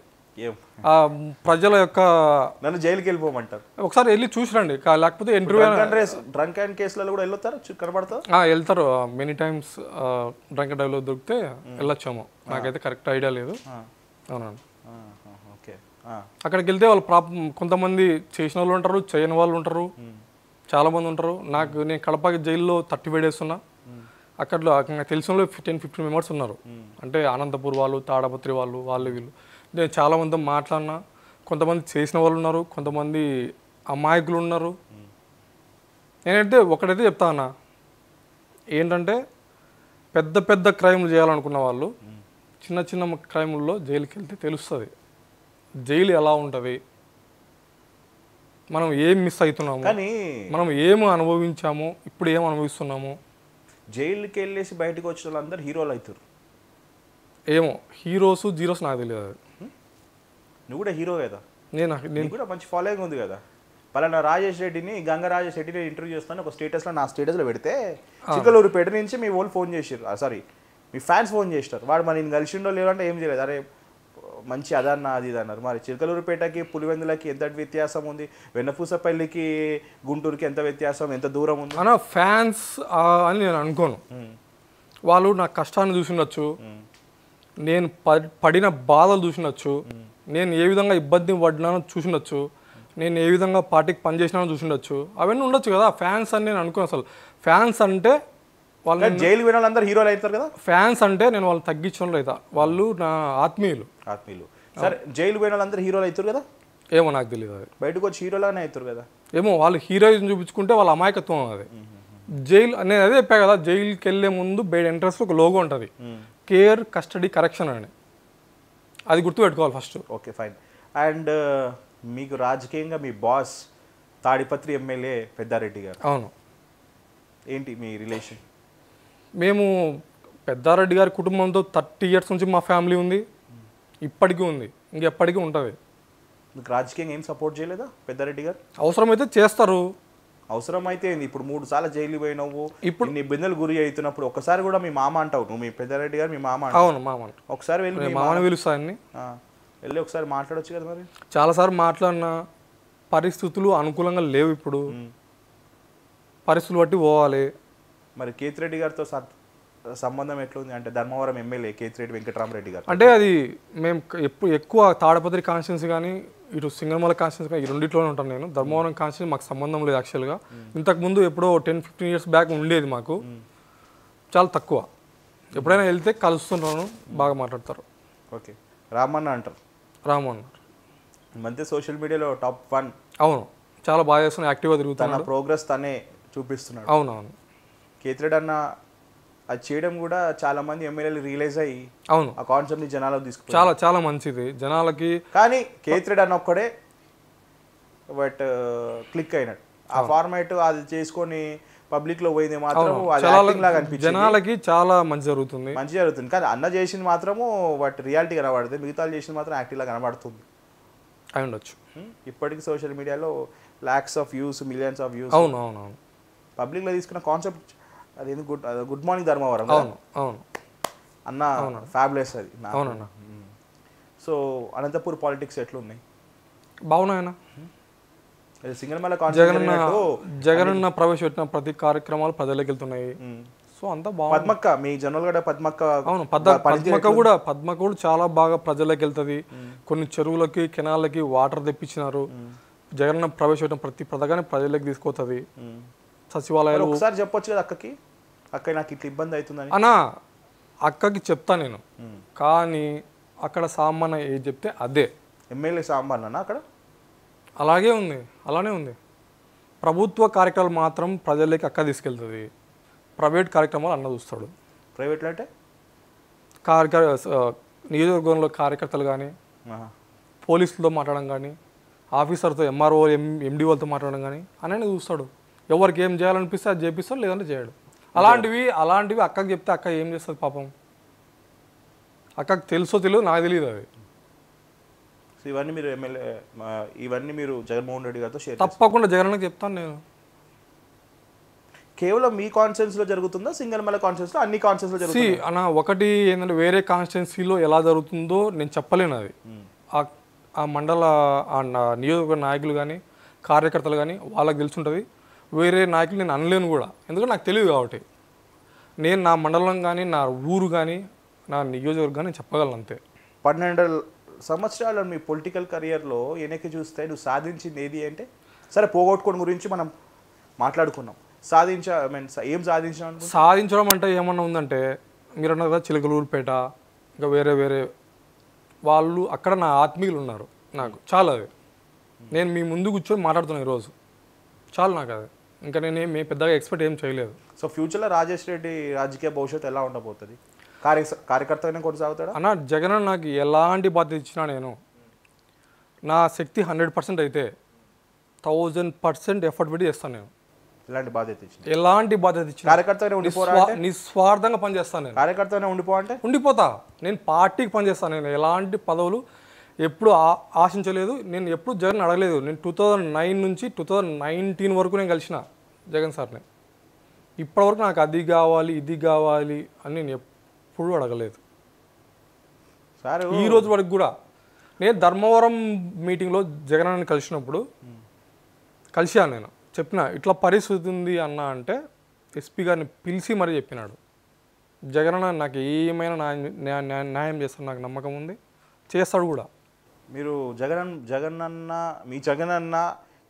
ప్రజల యొక్క నన్ను జైలుకి వెళ్ళిపోమంటారు ఒకసారి వెళ్ళి చూసిరండి లేకపోతే డ్రంక్ అండ్ కేసులలో కూడా వెళ్తారు మెనీ టైమ్స్ డ్రంక్ లో దొరికితే వెళ్ళొచ్చాము నాకైతే కరెక్ట్ ఐడియా లేదు అవునండి ఓకే అక్కడికి వెళ్తే వాళ్ళు ప్రాప్ కొంతమంది చేసిన వాళ్ళు ఉంటారు చేయని వాళ్ళు ఉంటారు చాలా మంది ఉంటారు నాకు నేను కడప జైల్లో తట్టి వేడేస్తున్నా అక్కడలో తెలిసిన వాళ్ళు టెన్ ఫిఫ్టీన్ మెంబర్స్ ఉన్నారు అంటే అనంతపూర్ వాళ్ళు తాడపత్రి వాళ్ళు వాళ్ళు వీళ్ళు నేను చాలామంది మాట్లాడినా కొంతమంది చేసిన వాళ్ళు ఉన్నారు కొంతమంది అమాయకులు ఉన్నారు నేనైతే ఒకటైతే చెప్తా అన్న ఏంటంటే పెద్ద పెద్ద క్రైమ్లు చేయాలనుకున్న వాళ్ళు చిన్న చిన్న క్రైముల్లో జైలుకి వెళ్తే తెలుస్తుంది జైలు ఎలా ఉంటుంది మనం ఏం మిస్ అవుతున్నాము మనం ఏం అనుభవించాము ఇప్పుడు ఏం అనుభవిస్తున్నాము జైలుకి వెళ్ళేసి బయటకు వచ్చిన వాళ్ళందరూ హీరోలు అవుతారు ఏమో హీరోస్ జీరోస్ నాకు తెలియదు నువ్వు కూడా హీరో కదా నేను నేను కూడా మంచి ఫాలోయింగ్ ఉంది కదా పలానా రాజేష్ రెడ్డిని గంగరాజేష్ రాజేష్ రెడ్డిని ఇంటర్వ్యూ చేస్తాను ఒక స్టేటస్లో నా స్టేటస్లో పెడితే పెట్టి నుంచి మీ వాళ్ళు ఫోన్ చేసారు సారీ మీ ఫ్యాన్స్ ఫోన్ చేసినారు వాడు మరి నేను కలిసిండో లేదంటే ఏం చేయలేదు అరే మంచి అదన్న అది ఇది అన్నారు మరి చిలకలూరుపేటకి పులివెందులకి ఎంత వ్యత్యాసం ఉంది వెన్నపూసపల్లికి గుంటూరుకి ఎంత వ్యత్యాసం ఎంత దూరం ఉంది అన్న ఫ్యాన్స్ అని నేను అనుకోను వాళ్ళు నా కష్టాన్ని చూసిండొచ్చు నేను పడిన బాధలు చూసినొచ్చు నేను ఏ విధంగా ఇబ్బంది పడినానో చూసినొచ్చు నేను ఏ విధంగా పార్టీకి పనిచేసినానో చూసిండొచ్చు అవన్నీ ఉండొచ్చు కదా ఫ్యాన్స్ అని నేను అనుకోను అసలు ఫ్యాన్స్ అంటే వాళ్ళు జైలు విన వాళ్ళందరూ హీరోలు అవుతారు కదా ఫ్యాన్స్ అంటే నేను వాళ్ళు తగ్గించడం లేదా వాళ్ళు నా ఆత్మీయులు ఆత్మీయులు సరే జైలు పోయిన వాళ్ళందరూ హీరోలు అవుతారు కదా ఏమో నాకు తెలియదు అది బయటకు వచ్చి హీరోలాగానే అవుతారు కదా ఏమో వాళ్ళు హీరోయిన్ చూపించుకుంటే వాళ్ళ అమాయకత్వం అది జైలు నేను అదే చెప్పా కదా జైలుకి వెళ్ళే ముందు బయట ఎంట్రన్స్ ఒక లోగో ఉంటుంది కేర్ కస్టడీ కరెక్షన్ అని అది గుర్తుపెట్టుకోవాలి ఫస్ట్ ఓకే ఫైన్ అండ్ మీకు రాజకీయంగా మీ బాస్ తాడిపత్రి ఎమ్మెల్యే పెద్దారెడ్డి గారు అవును ఏంటి మీ రిలేషన్ మేము పెద్దారెడ్డి గారి కుటుంబంతో థర్టీ ఇయర్స్ నుంచి మా ఫ్యామిలీ ఉంది ఇప్పటికీ ఉంది ఇంకెప్పటికీ ఉంటుంది మీకు రాజకీయంగా ఏం సపోర్ట్ చేయలేదా పెద్దారెడ్డి గారు అవసరమైతే చేస్తారు అవసరమైతే ఇప్పుడు మూడు సార్లు జైలు పోయినావు ఇప్పుడు నీ బిందెలు గురి అవుతున్నప్పుడు ఒకసారి కూడా మీ మామ అంటావు నువ్వు మీ పెద్దారెడ్డి గారు మీ మామ అవును మామ ఒకసారి వెళ్ళి మామని పిలుస్తాన్ని వెళ్ళి ఒకసారి మాట్లాడచ్చు కదా మరి చాలాసార్లు మాట్లాడినా పరిస్థితులు అనుకూలంగా లేవు ఇప్పుడు పరిస్థితులు బట్టి పోవాలి మరి కేతిరెడ్డి గారితో సంబంధం ఎట్లుంది అంటే ధర్మవరం ఎమ్మెల్యే కేతిరెడ్డి వెంకటరామరెడ్డి గారు అంటే అది మేము ఎప్పుడు ఎక్కువ తాడపత్రి కాన్స్టెన్స్ కానీ ఇటు సింగనమల కాన్స్టెన్స్ కానీ ఈ రెండిట్లోనే ఉంటాను నేను ధర్మవరం కాన్స్టెన్స్ మాకు సంబంధం లేదు యాక్చువల్గా ఇంతకుముందు ఎప్పుడో టెన్ ఫిఫ్టీన్ ఇయర్స్ బ్యాక్ ఉండేది మాకు చాలా తక్కువ ఎప్పుడైనా వెళ్తే కలుస్తున్నాను బాగా మాట్లాడతారు ఓకే రామన్న అంటారు రామన్న మధ్య సోషల్ మీడియాలో టాప్ వన్ అవును చాలా బాగా చేస్తున్నాను యాక్టివ్గా తిరుగుతాను ప్రోగ్రెస్ తనే చూపిస్తున్నాడు అవునవును కేతిరెడ్డి అన్న అది చేయడం కూడా చాలా మంది ఎమ్మెల్యేలు రియలైజ్ అయ్యి అవును ఆ కాన్సెప్ట్ ని జనాలకు తీసుకు చాలా చాలా మంచిది జనాలకి కానీ కేతిరెడ్డి అన్న ఒక్కడే బట్ క్లిక్ అయినాడు ఆ ఫార్మాట్ అది చేసుకొని పబ్లిక్ లో పోయింది మాత్రం జనాలకి చాలా మంచి జరుగుతుంది మంచి జరుగుతుంది కానీ అన్న చేసింది మాత్రము బట్ రియాలిటీ కనబడుతుంది మిగతా చేసింది మాత్రం యాక్టివ్లా కనబడుతుంది అయి ఉండొచ్చు ఇప్పటికీ సోషల్ మీడియాలో lakhs of views millions of views అవును అవును అవును పబ్లిక్లో తీసుకున్న కాన్సెప్ట్ అది ఎందుకు గుడ్ గుడ్ మార్నింగ్ ధర్మవరం అవును అవును అన్న ఫ్యాబ్లెస్ అది అవునన్నా సో అనంతపూర్ పాలిటిక్స్ ఎట్లున్నాయి బాగున్నాయన్న సింగల్ మేళ జగన్ జగనన్న ప్రవేశపెట్టిన ప్రతి కార్యక్రమాలు ప్రజలకు వెళ్తున్నాయి సో అంతా బాగుంది పద్మక్క మీ జనరల్ గడ పద్మక్క అవును పద్మక్క కూడా పద్మక్క కూడా చాలా బాగా ప్రజలకు వెళ్తుంది కొన్ని చెరువులకి కెనాళ్ళకి వాటర్ తెప్పించినారు జగనన్న ప్రవేశపెట్టిన ప్రతి పథకాన్ని ప్రజలకు తీసుకొస్తుంది సచివాలయాలు ఒకసారి చెప్పొచ్చు కదా అక్కకి అక్క నాకు ఇట్లా ఇబ్బంది అవుతుందని అన్నా అక్కకి చెప్తా నేను కానీ అక్కడ సామాన్ ఏది చెప్తే అదే ఎమ్మెల్యే సాంబాన్ అక్కడ అలాగే ఉంది అలానే ఉంది ప్రభుత్వ కార్యక్రమాలు మాత్రం ప్రజలకి అక్క తీసుకెళ్తుంది ప్రైవేట్ కార్యక్రమాలు అన్న చూస్తాడు ప్రైవేట్లో అంటే కార్యక నియోజకవర్గంలో కార్యకర్తలు కానీ పోలీసులతో మాట్లాడడం కానీ ఆఫీసర్తో ఎంఆర్ఓ ఎం వాళ్ళతో మాట్లాడడం కానీ అన్ననే చూస్తాడు ఎవరికి ఏం చేయాలనిపిస్తే అది చేపిస్తాడు లేదంటే చేయడు అలాంటివి అలాంటివి అక్కకి చెప్తే అక్క ఏం చేస్తుంది పాపం అక్కకు తెలుసో తెలియదు నాకు తెలియదు అది ఇవన్నీ మీరు ఎమ్మెల్యే ఇవన్నీ మీరు జగన్మోహన్ రెడ్డి గారితో షేర్ తప్పకుండా జగన్కి చెప్తాను నేను కేవలం మీ కాన్స్టిట్యున్సీలో జరుగుతుందా సింగల్మల కాన్స్టిట్యున్సీలో అన్ని కాన్స్టిట్యున్సీలో జరుగుతుంది అన్న ఒకటి ఏంటంటే వేరే కాన్స్టిట్యున్సీలో ఎలా జరుగుతుందో నేను చెప్పలేను అది ఆ మండల నియోజకవర్గ నాయకులు కానీ కార్యకర్తలు కానీ వాళ్ళకి తెలుసుంటుంది వేరే నాయకులు నేను అనలేను కూడా ఎందుకంటే నాకు తెలియదు కాబట్టి నేను నా మండలం కానీ నా ఊరు కానీ నా నియోజకవర్గం కానీ చెప్పగలను అంతే పన్నెండు సంవత్సరాలు మీ పొలిటికల్ కెరియర్లో వెనక్కి చూస్తే నువ్వు సాధించింది ఏది అంటే సరే పోగొట్టుకోవడం గురించి మనం మాట్లాడుకున్నాం సాధించ ఐ మీన్ ఏం సాధించడం సాధించడం అంటే ఏమన్నా ఉందంటే మీరు అన్నారు కదా చిలకలూరుపేట ఇంకా వేరే వేరే వాళ్ళు అక్కడ నా ఆత్మీయులు ఉన్నారు నాకు చాలా నేను మీ ముందు కూర్చొని మాట్లాడుతున్నాను ఈరోజు చాలు నాకు అది ఇంకా నేను ఏ పెద్దగా ఎక్స్పెక్ట్ ఏం చేయలేదు సో ఫ్యూచర్లో రాజేష్ రెడ్డి రాజకీయ భవిష్యత్తు ఎలా ఉండబోతుంది కార్య కార్యకర్తగానే కొనసాగుతాడు అన్న జగన్ నాకు ఎలాంటి బాధ్యత ఇచ్చినా నేను నా శక్తి హండ్రెడ్ పర్సెంట్ అయితే థౌజండ్ పర్సెంట్ ఎఫర్ట్ పెట్టి చేస్తాను నేను ఎలాంటి బాధ్యత ఇచ్చింది ఎలాంటి బాధ్యత ఇచ్చింది కార్యకర్తగానే ఉండిపోరా నిస్వార్థంగా పనిచేస్తాను నేను కార్యకర్తగానే ఉండిపో అంటే ఉండిపోతా నేను పార్టీకి పనిచేస్తాను నేను ఎలాంటి పదవులు ఎప్పుడు ఆశించలేదు నేను ఎప్పుడు జగన్ అడగలేదు నేను టూ థౌజండ్ నైన్ నుంచి టూ థౌజండ్ నైన్టీన్ వరకు నేను కలిసిన జగన్ సార్ని ఇప్పటివరకు నాకు అది కావాలి ఇది కావాలి అని నేను ఎప్పుడూ అడగలేదు సార్ ఈ రోజు వరకు కూడా నేను ధర్మవరం మీటింగ్లో జగన్ అని కలిసినప్పుడు కలిసాను నేను చెప్పిన ఇట్లా పరిస్థితి ఉంది అన్న అంటే ఎస్పీ గారిని పిలిచి మరీ చెప్పినాడు జగన్ నాకు ఏమైనా న్యాయం న్యాయం చేస్తాడు నాకు నమ్మకం ఉంది చేస్తాడు కూడా మీరు జగన్ జగనన్న మీ జగనన్న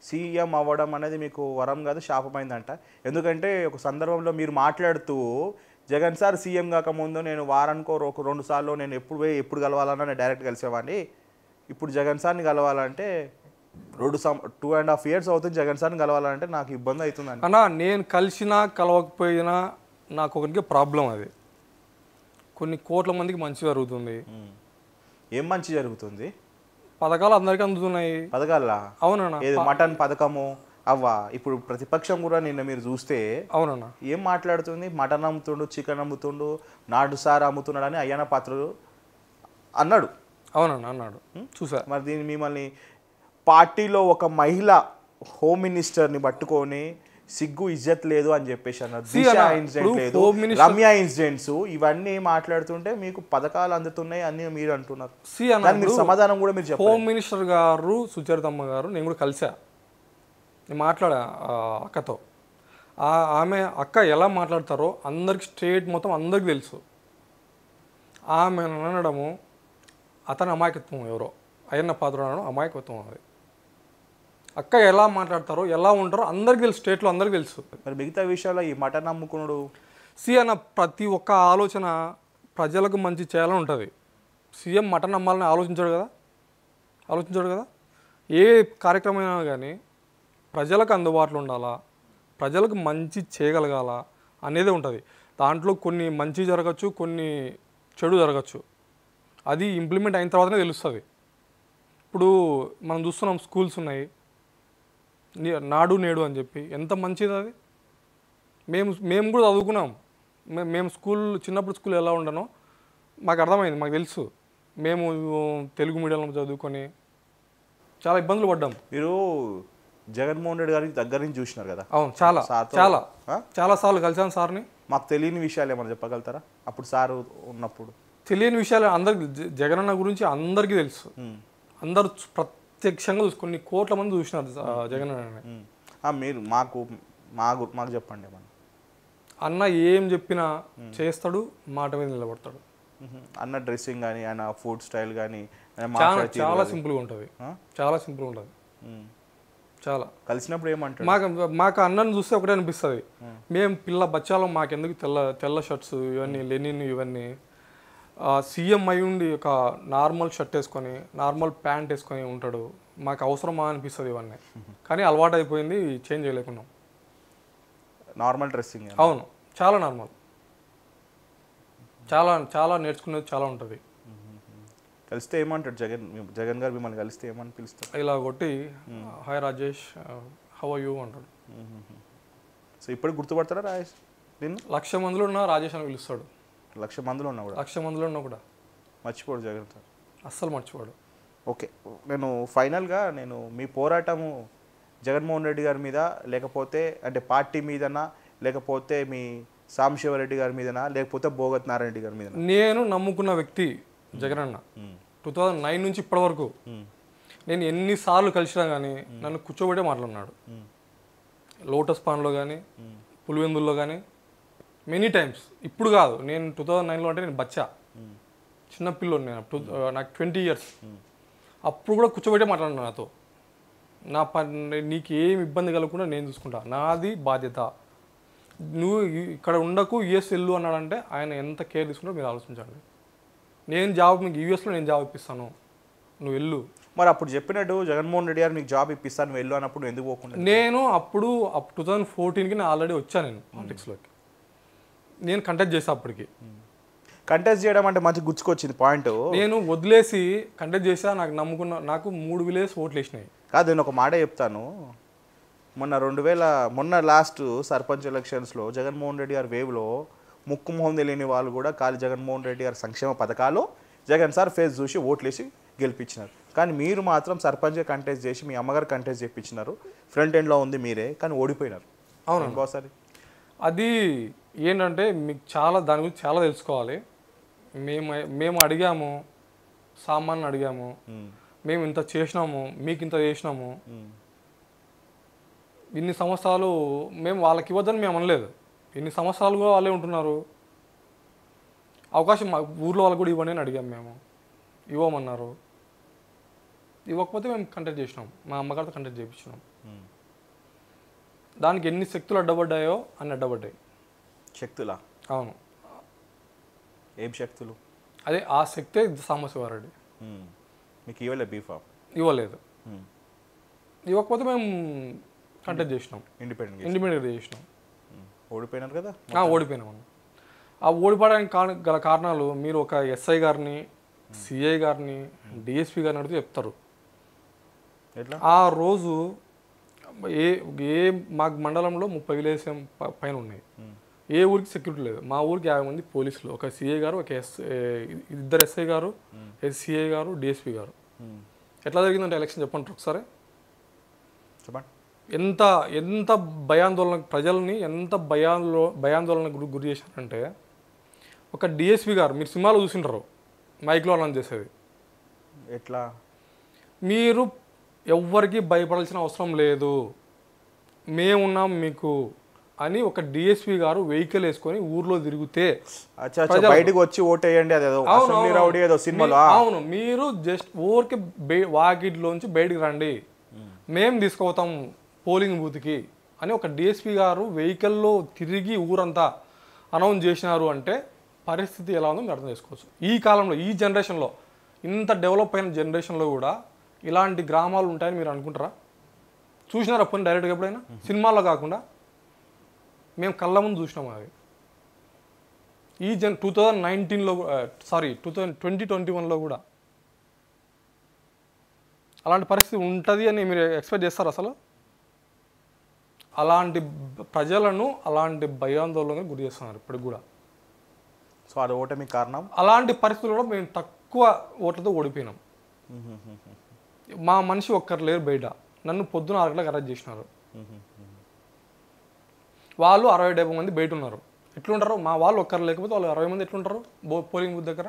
సీఎం అవ్వడం అనేది మీకు వరం కాదు శాపమైందంట ఎందుకంటే ఒక సందర్భంలో మీరు మాట్లాడుతూ జగన్ సార్ సీఎం కాకముందు నేను వారానికో ఒక రెండు సార్లు నేను ఎప్పుడు పోయి ఎప్పుడు కలవాలన్నా నేను డైరెక్ట్ కలిసేవాడిని ఇప్పుడు జగన్ సార్ని కలవాలంటే రెండు some two and half years అవుతుంది జగన్ సార్ని కలవాలంటే నాకు ఇబ్బంది అవుతుంది అన్న నేను కలిసినా కలవకపోయినా నాకు ఒకరికి ప్రాబ్లం అది కొన్ని కోట్ల మందికి మంచి జరుగుతుంది ఏం మంచి జరుగుతుంది పథకాలు అందరికీ అందుతున్నాయి పథకాలా అవునన్నా ఏది మటన్ పథకము అవ్వా ఇప్పుడు ప్రతిపక్షం కూడా నిన్న మీరు చూస్తే అవునన్నా ఏం మాట్లాడుతుంది మటన్ అమ్ముతుండు చికెన్ అమ్ముతుండు నాటు సార్ అమ్ముతున్నాడు అని అయ్యన పాత్రలు అన్నాడు అవునన్నా అన్నాడు చూసా మరి దీన్ని మిమ్మల్ని పార్టీలో ఒక మహిళ హోమ్ మినిస్టర్ని పట్టుకొని సిగ్గు ఇజ్జత్ లేదు అని చెప్పేసి అన్నారు దిశ ఇన్సిడెంట్ లేదు రమ్య ఇన్సిడెంట్స్ ఇవన్నీ మాట్లాడుతుంటే మీకు పథకాలు అందుతున్నాయి అని మీరు అంటున్నారు మీరు సమాధానం కూడా మీరు హోమ్ మినిస్టర్ గారు సుచరితమ్మ గారు నేను కూడా కలిసా నేను మాట్లాడా అక్కతో ఆమె అక్క ఎలా మాట్లాడతారో అందరికి స్టేట్ మొత్తం అందరికి తెలుసు ఆమె అనడము అతని అమాయకత్వం ఎవరో అయ్యన్న పాత్ర అమాయకత్వం అది అక్క ఎలా మాట్లాడతారో ఎలా ఉంటారో అందరికి తెలుసు స్టేట్లో అందరికి తెలుసు మరి మిగతా విషయాల్లో ఈ మటన్ అమ్ముకున్నాడు సీఎం ప్రతి ఒక్క ఆలోచన ప్రజలకు మంచి చేయాలని ఉంటుంది సీఎం మటన్ అమ్మాలని ఆలోచించాడు కదా ఆలోచించాడు కదా ఏ కార్యక్రమం కానీ ప్రజలకు అందుబాటులో ఉండాలా ప్రజలకు మంచి చేయగలగాల అనేది ఉంటుంది దాంట్లో కొన్ని మంచి జరగచ్చు కొన్ని చెడు జరగచ్చు అది ఇంప్లిమెంట్ అయిన తర్వాతనే తెలుస్తుంది ఇప్పుడు మనం చూస్తున్నాం స్కూల్స్ ఉన్నాయి నాడు నేడు అని చెప్పి ఎంత మంచిది అది మేము మేము కూడా చదువుకున్నాం మేము స్కూల్ చిన్నప్పుడు స్కూల్ ఎలా ఉండనో మాకు అర్థమైంది మాకు తెలుసు మేము తెలుగు మీడియంలో చదువుకొని చాలా ఇబ్బందులు పడ్డాం మీరు జగన్మోహన్ రెడ్డి గారికి దగ్గర నుంచి చూసినారు కదా అవును చాలా చాలా చాలా సార్లు కలిసాను సార్ని మాకు తెలియని విషయాలు ఏమైనా చెప్పగలుగుతారా అప్పుడు సార్ ఉన్నప్పుడు తెలియని విషయాలు అందరికి జగనన్న గురించి అందరికీ తెలుసు అందరు ప్రతి ప్రత్యక్షంగా చూసుకొని కోట్ల మంది చూసినారు జగన్ మీరు మాకు మా మాకు చెప్పండి అన్న ఏం చెప్పినా చేస్తాడు మాట మీద నిలబడతాడు అన్న డ్రెస్సింగ్ కానీ ఆయన ఫుడ్ స్టైల్ కానీ చాలా సింపుల్గా ఉంటుంది చాలా సింపుల్గా ఉంటుంది చాలా కలిసినప్పుడు ఏమంటారు మాకు మాకు అన్నను చూస్తే ఒకటే అనిపిస్తుంది మేము పిల్ల బచ్చాలో మాకెందుకు తెల్ల తెల్ల షర్ట్స్ ఇవన్నీ లెనిన్ ఇవన్నీ సీఎం అయి ఉండి ఒక నార్మల్ షర్ట్ వేసుకొని నార్మల్ ప్యాంట్ వేసుకొని ఉంటాడు మాకు అవసరమా అనిపిస్తుంది ఇవన్నీ కానీ అలవాటు అయిపోయింది చేంజ్ చేయలేకున్నాం నార్మల్ డ్రెస్సింగ్ అవును చాలా నార్మల్ చాలా చాలా నేర్చుకునేది చాలా ఉంటుంది కలిస్తే ఏమంటాడు జగన్ జగన్ గారు మిమ్మల్ని కలిస్తే ఏమని పిలుస్తారు ఇలా కొట్టి హాయ్ రాజేష్ హౌ యూ అంటాడు సో ఇప్పుడు గుర్తుపడతారా రాజేష్ నేను లక్ష మందిలో ఉన్న రాజేష్ అని పిలుస్తాడు లక్ష మందిలో ఉన్నా కూడా లక్ష మందిలో ఉన్నా కూడా మర్చిపోడు జాగ్రత్త అస్సలు మర్చిపోడు ఓకే నేను ఫైనల్గా నేను మీ పోరాటము జగన్మోహన్ రెడ్డి గారి మీద లేకపోతే అంటే పార్టీ మీదనా లేకపోతే మీ రెడ్డి గారి మీదనా లేకపోతే భోగత్ నారాయణ రెడ్డి గారి మీద నేను నమ్ముకున్న వ్యక్తి జగన్ అన్న టూ థౌజండ్ నైన్ నుంచి ఇప్పటి వరకు నేను ఎన్నిసార్లు కలిసినా కానీ నన్ను కూర్చోబెట్టే మాట్లాడున్నాడు లోటస్ పాన్లో కానీ పులివెందుల్లో కానీ మెనీ టైమ్స్ ఇప్పుడు కాదు నేను టూ థౌజండ్ నైన్లో అంటే నేను బచ్చా చిన్నపిల్లోని నేను టూ నాకు ట్వంటీ ఇయర్స్ అప్పుడు కూడా కూర్చోబెట్టే మాట్లాడిన నాతో నా పని నీకు ఏం ఇబ్బంది కలగకుండా నేను చూసుకుంటా నాది బాధ్యత నువ్వు ఇక్కడ ఉండకు యుఎస్ వెళ్ళు అన్నాడంటే ఆయన ఎంత కేర్ తీసుకుంటారో మీరు ఆలోచించండి నేను జాబ్ మీకు యూఎస్లో నేను జాబ్ ఇప్పిస్తాను నువ్వు వెళ్ళు మరి అప్పుడు చెప్పినట్టు జగన్మోహన్ రెడ్డి గారు మీకు జాబ్ ఇప్పిస్తాను వెళ్ళు అన్నప్పుడు ఎందుకు పోకుండా నేను అప్పుడు టూ థౌజండ్ ఫోర్టీన్కి నేను ఆల్రెడీ వచ్చాను నేను పాలిటిక్స్లోకి నేను కంటెస్ట్ చేసా అప్పటికి కంటెస్ట్ చేయడం అంటే మంచి గుర్తుకొచ్చింది పాయింట్ నేను వదిలేసి కంటెస్ట్ చేసా నాకు నమ్ముకున్న నాకు మూడు విలేజ్ ఓట్లు వేసినాయి కాదు నేను ఒక మాట చెప్తాను మొన్న రెండు వేల మొన్న లాస్ట్ సర్పంచ్ ఎలక్షన్స్లో జగన్మోహన్ రెడ్డి గారి వేవ్లో ముక్కు మొహం తెలియని వాళ్ళు కూడా ఖాళీ జగన్మోహన్ రెడ్డి గారి సంక్షేమ పథకాలు జగన్ సార్ ఫేస్ చూసి ఓట్లేసి గెలిపించినారు కానీ మీరు మాత్రం సర్పంచ్ కంటెస్ట్ చేసి మీ అమ్మగారు కంటెస్ట్ చేయించినారు ఫ్రంట్ ఎండ్లో ఉంది మీరే కానీ ఓడిపోయినారు అవును ఇంకోసారి అది ఏంటంటే మీకు చాలా దాని గురించి చాలా తెలుసుకోవాలి మేము మేము అడిగాము సామాన్ అడిగాము మేము ఇంత చేసినాము మీకు ఇంత చేసినాము ఇన్ని సంవత్సరాలు మేము వాళ్ళకి ఇవ్వద్దని మేము అనలేదు ఇన్ని సంవత్సరాలు కూడా వాళ్ళే ఉంటున్నారు అవకాశం మా ఊర్లో వాళ్ళకు కూడా ఇవ్వండి అని అడిగాము మేము ఇవ్వమన్నారు ఇవ్వకపోతే మేము కంటెక్ట్ చేసినాం మా అమ్మగారితో కంటాక్ట్ చేయించినాం దానికి ఎన్ని శక్తులు అడ్డబడ్డాయో అని అడ్డబడ్డాయి శక్తులా అవును ఏం శక్తులు అదే ఆ శక్తే సాంబశివారెడ్డి మీకు ఇవ్వలేదు బీఫా ఇవ్వలేదు ఇవ్వకపోతే మేము కంటెక్ట్ చేసినాం ఇండిపెండెంట్ ఇండిపెండెంట్ చేసినాం ఓడిపోయినారు కదా ఓడిపోయినాం ఆ ఓడిపోవడానికి గల కారణాలు మీరు ఒక ఎస్ఐ గారిని సిఐ గారిని డిఎస్పి గారిని అడిగితే చెప్తారు ఆ రోజు ఏ ఏ మా మండలంలో ముప్పై విలేసం పైన ఉన్నాయి ఏ ఊరికి సెక్యూరిటీ లేదు మా ఊరికి యాభై మంది పోలీసులు ఒక సిఏ గారు ఒక ఎస్ ఇద్దరు ఎస్ఐ గారు ఎస్సీఏ గారు డిఎస్పి గారు ఎట్లా జరిగిందంటే ఎలక్షన్ చెప్పండి ఒకసారి చెప్పండి ఎంత ఎంత భయాందోళన ప్రజల్ని ఎంత భయాంలో భయాందోళన గురి గురి చేశారంటే ఒక డిఎస్పి గారు మీరు సినిమాలో చూసింటారు మైక్లో అలా చేసేది ఎట్లా మీరు ఎవ్వరికి భయపడాల్సిన అవసరం లేదు మేమున్నాం మీకు అని ఒక డిఎస్పీ గారు వెహికల్ వేసుకొని ఊర్లో తిరిగితే బయటకు వచ్చి ఓటేయండి అదేదో సినిమాలో అవును మీరు జస్ట్ ఊరికి వాకిట్లోంచి బయటకు రండి మేము తీసుకుపోతాం పోలింగ్ బూత్కి అని ఒక డిఎస్పీ గారు వెహికల్లో తిరిగి ఊరంతా అనౌన్స్ చేసినారు అంటే పరిస్థితి ఎలా ఉందో మీరు అర్థం చేసుకోవచ్చు ఈ కాలంలో ఈ జనరేషన్లో ఇంత డెవలప్ అయిన జనరేషన్లో కూడా ఇలాంటి గ్రామాలు ఉంటాయని మీరు అనుకుంటారా చూసినారా పని డైరెక్ట్గా ఎప్పుడైనా సినిమాల్లో కాకుండా మేము కళ్ళ ముందు చూసినాము అవి ఈ జన్ టూ థౌజండ్ నైన్టీన్లో sorry two thousand twenty twenty వన్లో కూడా అలాంటి పరిస్థితి ఉంటుంది అని మీరు ఎక్స్పెక్ట్ చేస్తారు అసలు అలాంటి ప్రజలను అలాంటి భయాందోళనకు గురి చేస్తున్నారు ఇప్పటికి కూడా సో అది ఓటమి కారణం అలాంటి కూడా మేము తక్కువ ఓట్లతో ఓడిపోయినాం మా మనిషి ఒక్కరు లేరు బయట నన్ను పొద్దున ఆరు గంటలకు అరెస్ట్ చేసినారు వాళ్ళు అరవై డెబ్బై మంది బయట ఉన్నారు ఎట్లుంటారు మా వాళ్ళు ఒక్కరు లేకపోతే వాళ్ళు అరవై మంది ఎట్లుంటారు బో పోలింగ్ బూత్ దగ్గర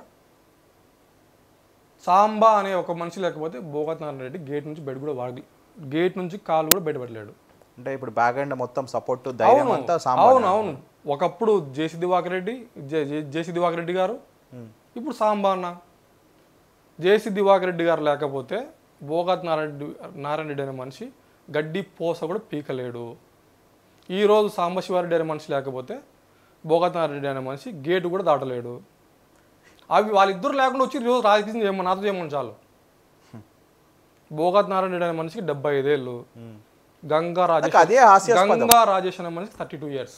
సాంబా అనే ఒక మనిషి లేకపోతే భోగత్నారాయణ రెడ్డి గేట్ నుంచి బయట కూడా వాడి గేట్ నుంచి కాలు కూడా బయటపడలేడు అంటే ఇప్పుడు బ్యాక్ అండ్ మొత్తం సపోర్ట్ ధైర్యం అంతా అవును అవును ఒకప్పుడు జేసీ దివాకర్ రెడ్డి జేసీ దివాకర్ రెడ్డి గారు ఇప్పుడు సాంబా అన్న జేసీ దివాకర్ రెడ్డి గారు లేకపోతే భోగాత్ నారాయణ నారాయణరెడ్డి అనే మనిషి గడ్డి పోస కూడా పీకలేడు ఈరోజు సాంబశివారెడ్డి అనే మనిషి లేకపోతే భోగాత్ నారాయణరెడ్డి అనే మనిషి గేటు కూడా దాటలేడు అవి వాళ్ళిద్దరు లేకుండా వచ్చి ఈరోజు రాజకీయం చేయమని నాతో చేయమని చాలు భోగాత్ నారాయణరెడ్డి అనే మనిషికి డెబ్బై ఐదేళ్ళు గంగా రాజేష్ గంగా రాజేష్ అనే మనిషి థర్టీ టూ ఇయర్స్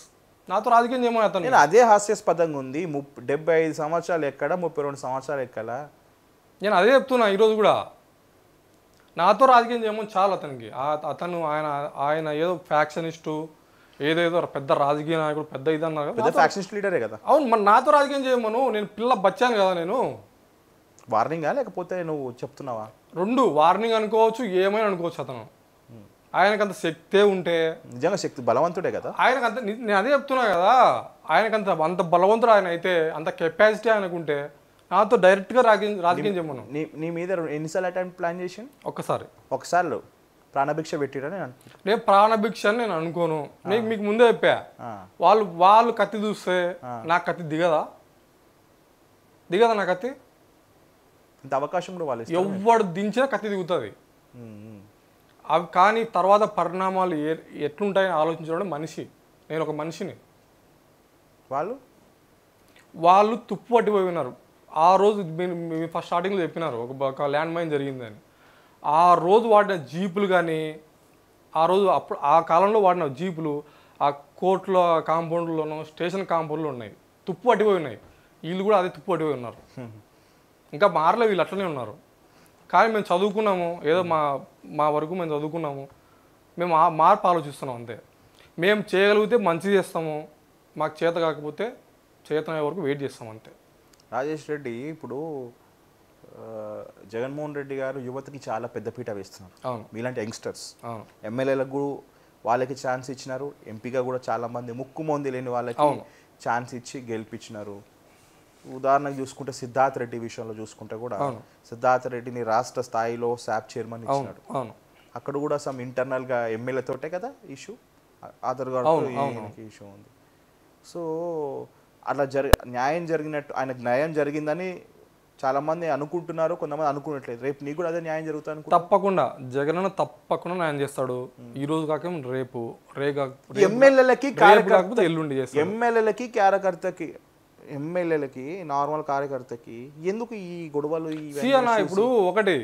నాతో రాజకీయం చేయమని అతను అదే హాస్యాస్పదంగా ఉంది ముప్పై డెబ్బై ఐదు సంవత్సరాలు ఎక్కడ ముప్పై రెండు సంవత్సరాలు ఎక్కడ నేను అదే చెప్తున్నా ఈరోజు కూడా నాతో రాజకీయం చేయమని చాలు అతనికి అతను ఆయన ఆయన ఏదో ఫ్యాక్షనిస్టు ఏదేదో పెద్ద రాజకీయ నాయకుడు పెద్ద ఇది అన్నారు ఫ్యాక్షనిస్ట్ లీడరే కదా అవును మన నాతో రాజకీయం చేయమను నేను పిల్ల బచ్చాను కదా నేను వార్నింగా లేకపోతే నువ్వు చెప్తున్నావా రెండు వార్నింగ్ అనుకోవచ్చు ఏమైనా అనుకోవచ్చు అతను ఆయనకంత శక్తే ఉంటే నిజంగా శక్తి బలవంతుడే కదా ఆయనకంత నేను అదే చెప్తున్నా కదా ఆయనకంత అంత బలవంతుడు ఆయన అయితే అంత కెపాసిటీ ఆయనకుంటే నాతో డైరెక్ట్గా రాజకీయం రాజకీయం చెప్పను నీ మీద ఎన్నిసార్లు అటెంప్ట్ ప్లాన్ చేసి ఒకసారి ఒకసారి ప్రాణభిక్ష పెట్టిరా నేను నేను ప్రాణభిక్ష అని నేను అనుకోను నేను మీకు ముందే చెప్పా వాళ్ళు వాళ్ళు కత్తి చూస్తే నా కత్తి దిగదా దిగదా నా కత్తి ఇంత అవకాశం కూడా వాళ్ళు ఎవడు దించినా కత్తి దిగుతుంది అవి కానీ తర్వాత పరిణామాలు ఏ ఎట్లుంటాయని ఆలోచించడం మనిషి నేను ఒక మనిషిని వాళ్ళు వాళ్ళు తుప్పు పట్టిపోయి ఉన్నారు ఆ రోజు మీరు ఫస్ట్ స్టార్టింగ్లో చెప్పినారు ఒక ల్యాండ్ మైన్ జరిగిందని ఆ రోజు వాడిన జీపులు కానీ ఆ రోజు అప్పుడు ఆ కాలంలో వాడిన జీపులు ఆ కోర్టులో కాంపౌండ్లోనూ స్టేషన్ కాంపౌండ్లో ఉన్నాయి తుప్పు పట్టిపోయి ఉన్నాయి వీళ్ళు కూడా అదే తుప్పు పట్టిపోయి ఉన్నారు ఇంకా మారలే వీళ్ళు అట్లనే ఉన్నారు కానీ మేము చదువుకున్నాము ఏదో మా మా వరకు మేము చదువుకున్నాము మేము మార్పు ఆలోచిస్తున్నాం అంతే మేము చేయగలిగితే మంచి చేస్తాము మాకు చేత కాకపోతే చేతనయ్యే వరకు వెయిట్ చేస్తాం అంతే రాజేష్ రెడ్డి ఇప్పుడు జగన్మోహన్ రెడ్డి గారు యువతకి చాలా పెద్దపీట వేస్తున్నారు మీలాంటి యంగ్స్టర్స్ ఎమ్మెల్యేలకు కూడా వాళ్ళకి ఛాన్స్ ఇచ్చినారు ఎంపీగా కూడా చాలా మంది ముక్కు మంది లేని వాళ్ళకి ఛాన్స్ ఇచ్చి గెలిపించినారు ఉదాహరణకు చూసుకుంటే సిద్ధార్థ రెడ్డి విషయంలో చూసుకుంటే కూడా సిద్ధార్థ రెడ్డిని రాష్ట్ర స్థాయిలో శాప్ చైర్మన్ ఇచ్చినాడు అక్కడ కూడా సమ్ ఇంటర్నల్గా ఎమ్మెల్యేతోటే కదా ఇష్యూ ఆధార్ కార్డు ఇష్యూ ఉంది సో అట్లా జరి న్యాయం జరిగినట్టు ఆయనకు న్యాయం జరిగిందని చాలామంది అనుకుంటున్నారు కొంతమంది అనుకున్నట్లేదు రేపు నీకు కూడా అదే న్యాయం జరుగుతుంది తప్పకుండా జగన్ తప్పకుండా న్యాయం చేస్తాడు ఈ రోజు కాక రేపు రే ఎమ్మెల్యేలకి కాకపోతే ఎల్లుండి ఎమ్మెల్యేలకి కార్యకర్తకి ఎమ్మెల్యేలకి నార్మల్ కార్యకర్తకి ఎందుకు ఈ గొడవలు ఇప్పుడు ఒకటి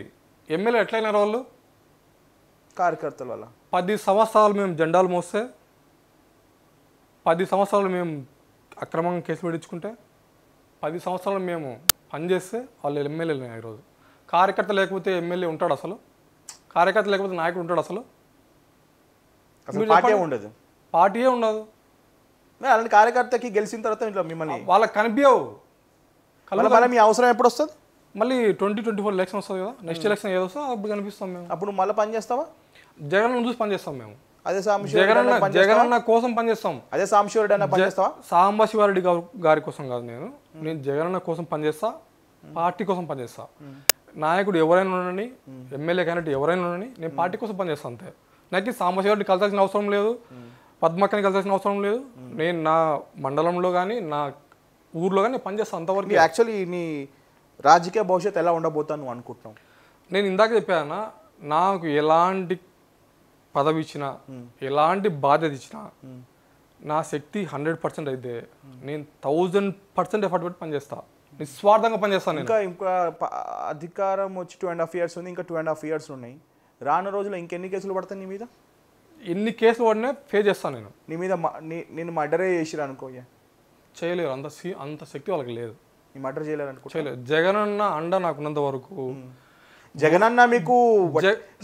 ఎమ్మెల్యే ఎట్లయినారు వాళ్ళు కార్యకర్తల వల్ల పది సంవత్సరాలు మేము జెండాలు మోస్తే పది సంవత్సరాలు మేము అక్రమంగా కేసు పెట్టించుకుంటే పది సంవత్సరాలు మేము పనిచేస్తే వాళ్ళు ఎమ్మెల్యేలు ఈరోజు కార్యకర్త లేకపోతే ఎమ్మెల్యే ఉంటాడు అసలు కార్యకర్త లేకపోతే నాయకుడు ఉంటాడు అసలు పార్టీ ఉండదు పార్టీయే ఉండదు అలాంటి కార్యకర్తకి గెలిచిన తర్వాత ఇట్లా మిమ్మల్ని వాళ్ళకి కనిపించవు మళ్ళీ మీ అవసరం ఎప్పుడు వస్తుంది మళ్ళీ ట్వంటీ ట్వంటీ ఫోర్ ఎలక్షన్ వస్తుంది కదా నెక్స్ట్ ఎలక్షన్ ఏదో వస్తుందో అప్పుడు కనిపిస్తాం మేము అప్పుడు మళ్ళీ పని చేస్తావా జగన్ చూసి పనిచేస్తాం మేము అదే జగనన్న కోసం పనిచేస్తాం అదే సాంబశివరెడ్డి అన్న పనిచేస్తావా సాంబశివారెడ్డి గారి కోసం కాదు నేను నేను జగనన్న కోసం పనిచేస్తా పార్టీ కోసం పనిచేస్తా నాయకుడు ఎవరైనా ఉండండి ఎమ్మెల్యే క్యాండిడేట్ ఎవరైనా ఉండండి నేను పార్టీ కోసం పనిచేస్తాను అంతే నాకు సాంబశివారెడ్డి కలిసాల్సిన అవసరం లేదు పద్మక్కని కలిసాల్సిన అవసరం లేదు నేను నా మండలంలో కానీ నా ఊర్లో కానీ నేను పనిచేస్తాను అంతవరకు యాక్చువల్లీ నీ రాజకీయ భవిష్యత్తు ఎలా ఉండబోతాను అనుకుంటున్నావు నేను ఇందాక చెప్పాను నాకు ఎలాంటి పదవి ఇచ్చినా ఎలాంటి బాధ్యత ఇచ్చినా నా శక్తి హండ్రెడ్ పర్సెంట్ అయితే నేను థౌజండ్ పర్సెంట్ ఎఫర్ట్ పెట్టి పనిచేస్తా నిస్వార్థంగా పనిచేస్తాను ఇంకా ఇంకా అధికారం వచ్చి టూ అండ్ హాఫ్ ఇయర్స్ ఉంది ఇంకా టూ అండ్ హాఫ్ ఇయర్స్ ఉన్నాయి రాను రోజులు ఇంకెన్ని కేసులు పడతాయి నీ మీద ఎన్ని కేసులు పడినా పే చేస్తాను నేను నీ మీద నేను మర్డరే చేసిరా అనుకో చేయలేరు అంత అంత శక్తి వాళ్ళకి లేదు మర్డర్ చేయలేరు అనుకో చేయలేదు జగన్ అన్న అండ నాకున్నంత వరకు జగనన్న మీకు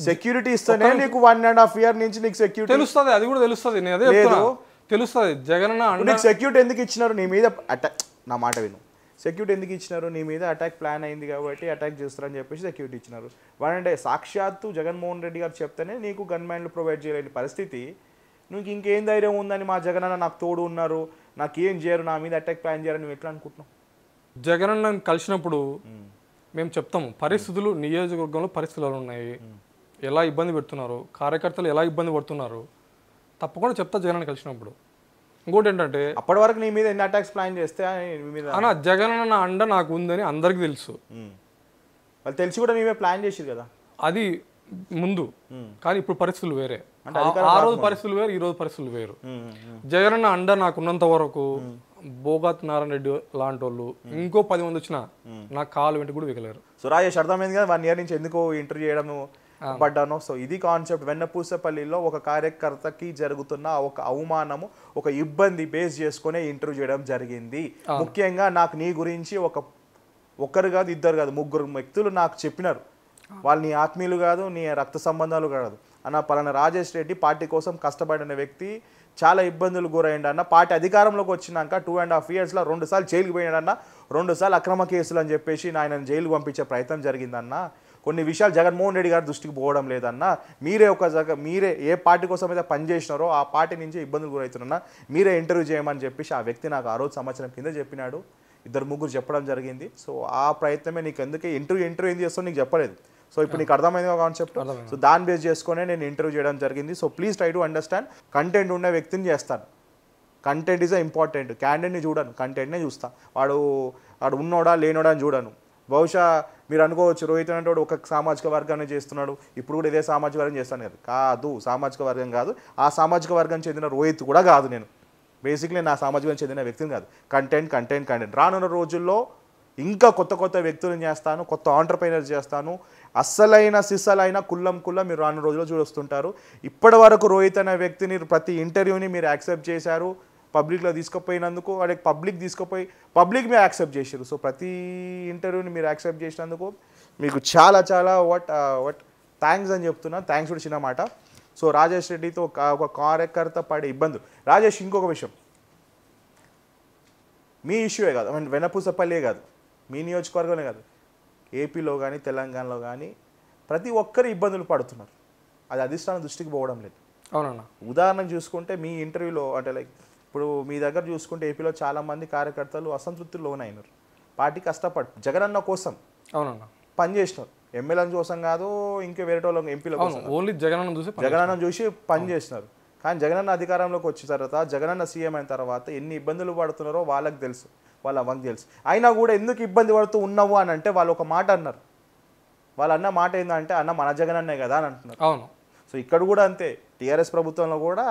సెక్యూరిటీ ఇస్తేనే నీకు వన్ అండ్ హాఫ్ ఇయర్ నుంచి నీకు సెక్యూరిటీ తెలుస్తుంది అది కూడా తెలుస్తుంది నేను తెలుస్తుంది జగన్ నీకు సెక్యూరిటీ ఎందుకు ఇచ్చినారు నీ మీద అటాక్ నా మాట విను సెక్యూరిటీ ఎందుకు ఇచ్చినారు నీ మీద అటాక్ ప్లాన్ అయింది కాబట్టి అటాక్ చేస్తారని చెప్పేసి సెక్యూరిటీ ఇచ్చినారు వన్ అంటే సాక్షాత్తు జగన్మోహన్ రెడ్డి గారు చెప్తేనే నీకు గన్ మ్యాన్లు ప్రొవైడ్ చేయలేని పరిస్థితి నువ్వు ఇంకేం ధైర్యం ఉందని మా జగన్ అన్న నాకు తోడు ఉన్నారు నాకేం చేయరు నా మీద అటాక్ ప్లాన్ చేయరు నువ్వు ఎట్లా అనుకుంటున్నావు అన్న కలిసినప్పుడు మేము చెప్తాము పరిస్థితులు నియోజకవర్గంలో పరిస్థితులు ఉన్నాయి ఎలా ఇబ్బంది పెడుతున్నారు కార్యకర్తలు ఎలా ఇబ్బంది పడుతున్నారు తప్పకుండా చెప్తా జగన్ కలిసినప్పుడు ఇంకోటి ఏంటంటే అప్పటి వరకు నీ మీద ఎన్ని అటాక్స్ ప్లాన్ చేస్తే అన్నా జగన్ అన్న అండ నాకు ఉందని అందరికీ తెలుసు వాళ్ళు తెలిసి కూడా మేమే ప్లాన్ చేసేది కదా అది ముందు కానీ ఇప్పుడు పరిస్థితులు వేరే ఆ రోజు పరిస్థితులు వేరు ఈ రోజు పరిస్థితులు వేరు జగన్ అన్న అండ నాకు వరకు భోగత్ నారాయణ రెడ్డి లాంటి వాళ్ళు ఇంకో పది మంది వచ్చినా నా కాలు వెంట కూడా విగలేరు సో రాజేష్ అర్థమైంది కదా వన్ ఇయర్ నుంచి ఎందుకు ఇంటర్వ్యూ చేయడం పడ్డాను సో ఇది కాన్సెప్ట్ వెన్నపూసపల్లిలో ఒక కార్యకర్తకి జరుగుతున్న ఒక అవమానము ఒక ఇబ్బంది బేస్ చేసుకునే ఇంటర్వ్యూ చేయడం జరిగింది ముఖ్యంగా నాకు నీ గురించి ఒక ఒక్కరు కాదు ఇద్దరు కాదు ముగ్గురు వ్యక్తులు నాకు చెప్పినారు వాళ్ళు నీ ఆత్మీయులు కాదు నీ రక్త సంబంధాలు కాదు అన్న పలానా రాజేష్ రెడ్డి పార్టీ కోసం కష్టపడిన వ్యక్తి చాలా ఇబ్బందులు గురైండు అన్న పార్టీ అధికారంలోకి వచ్చినాక టూ అండ్ హాఫ్ ఇయర్స్లో రెండుసార్లు జైలుకి పోయినాడన్న రెండుసార్లు అక్రమ కేసులు అని చెప్పేసి ఆయన జైలు పంపించే ప్రయత్నం జరిగిందన్న కొన్ని విషయాలు జగన్మోహన్ రెడ్డి గారి దృష్టికి పోవడం లేదన్న మీరే ఒక జగ మీరే ఏ పార్టీ కోసం అయితే పనిచేసినారో ఆ పార్టీ నుంచి ఇబ్బందులు గురవుతున్నా మీరే ఇంటర్వ్యూ చేయమని చెప్పేసి ఆ వ్యక్తి నాకు ఆ రోజు సంవత్సరం కింద చెప్పినాడు ఇద్దరు ముగ్గురు చెప్పడం జరిగింది సో ఆ ప్రయత్నమే నీకు ఎందుకే ఇంటర్వ్యూ ఇంటర్వ్యూ ఏం చేస్తావు నీకు చెప్పలేదు సో ఇప్పుడు నీకు అర్థమైంది కాన్సెప్ట్ సో దాన్ని బేస్ చేసుకునే నేను ఇంటర్వ్యూ చేయడం జరిగింది so please try to understand content ఉన్న వ్యక్తిని చేస్తాను కంటెంట్ ఈజ్ ఇంపార్టెంట్ క్యాండిడేట్ని చూడను కంటెంట్నే చూస్తా వాడు వాడు ఉన్నోడా లేనోడా అని చూడను బహుశా మీరు అనుకోవచ్చు రోహిత్ అనేటోడు ఒక సామాజిక వర్గాన్ని చేస్తున్నాడు ఇప్పుడు కూడా ఇదే సామాజిక వర్గం చేస్తాను కదా కాదు సామాజిక వర్గం కాదు ఆ సామాజిక వర్గం చెందిన రోహిత్ కూడా కాదు నేను బేసిక్లీ నా సామాజిక చెందిన వ్యక్తిని కాదు కంటెంట్ కంటెంట్ కంటెంట్ రానున్న రోజుల్లో ఇంకా కొత్త కొత్త వ్యక్తులను చేస్తాను కొత్త ఆంటర్ప్రైనర్ చేస్తాను అస్సలైన సిస్సలైన కుల్లం కుల్లం మీరు రాను రోజుల్లో చూడొస్తుంటారు ఇప్పటి వరకు రోహిత్ అనే వ్యక్తిని ప్రతి ఇంటర్వ్యూని మీరు యాక్సెప్ట్ చేశారు పబ్లిక్లో తీసుకుపోయినందుకు వాళ్ళకి పబ్లిక్ తీసుకుపోయి పబ్లిక్ మీరు యాక్సెప్ట్ చేశారు సో ప్రతి ఇంటర్వ్యూని మీరు యాక్సెప్ట్ చేసినందుకు మీకు చాలా చాలా వాట్ వాట్ థ్యాంక్స్ అని చెప్తున్నా థ్యాంక్స్ కూడా చిన్నమాట మాట సో రాజేష్ రెడ్డితో ఒక కార్యకర్త పడే ఇబ్బందులు రాజేష్ ఇంకొక విషయం మీ ఇష్యూయే కాదు వెనపూసపల్లే కాదు మీ నియోజకవర్గమే కాదు ఏపీలో కానీ తెలంగాణలో కానీ ప్రతి ఒక్కరు ఇబ్బందులు పడుతున్నారు అది అధిష్టానం దృష్టికి పోవడం లేదు అవునన్నా ఉదాహరణ చూసుకుంటే మీ ఇంటర్వ్యూలో అంటే లైక్ ఇప్పుడు మీ దగ్గర చూసుకుంటే ఏపీలో చాలామంది కార్యకర్తలు అసంతృప్తి అయినారు పార్టీ కష్టపడు జగనన్న కోసం అవునన్నా పనిచేసినారు ఎమ్మెల్యే కోసం కాదు ఇంకా వేరే వాళ్ళ ఎంపీల కోసం ఓన్లీ జగనన్న చూసి జగనన్న చూసి పని కానీ జగనన్న అధికారంలోకి వచ్చిన తర్వాత జగనన్న సీఎం అయిన తర్వాత ఎన్ని ఇబ్బందులు పడుతున్నారో వాళ్ళకి తెలుసు వాళ్ళు అవ్వకు తెలుసు అయినా కూడా ఎందుకు ఇబ్బంది పడుతూ ఉన్నావు అని అంటే వాళ్ళు ఒక మాట అన్నారు వాళ్ళు అన్న మాట ఏంటంటే అన్న మన జగన్ అన్నే కదా అని అంటున్నారు అవును సో ఇక్కడ కూడా అంతే టీఆర్ఎస్ ప్రభుత్వంలో కూడా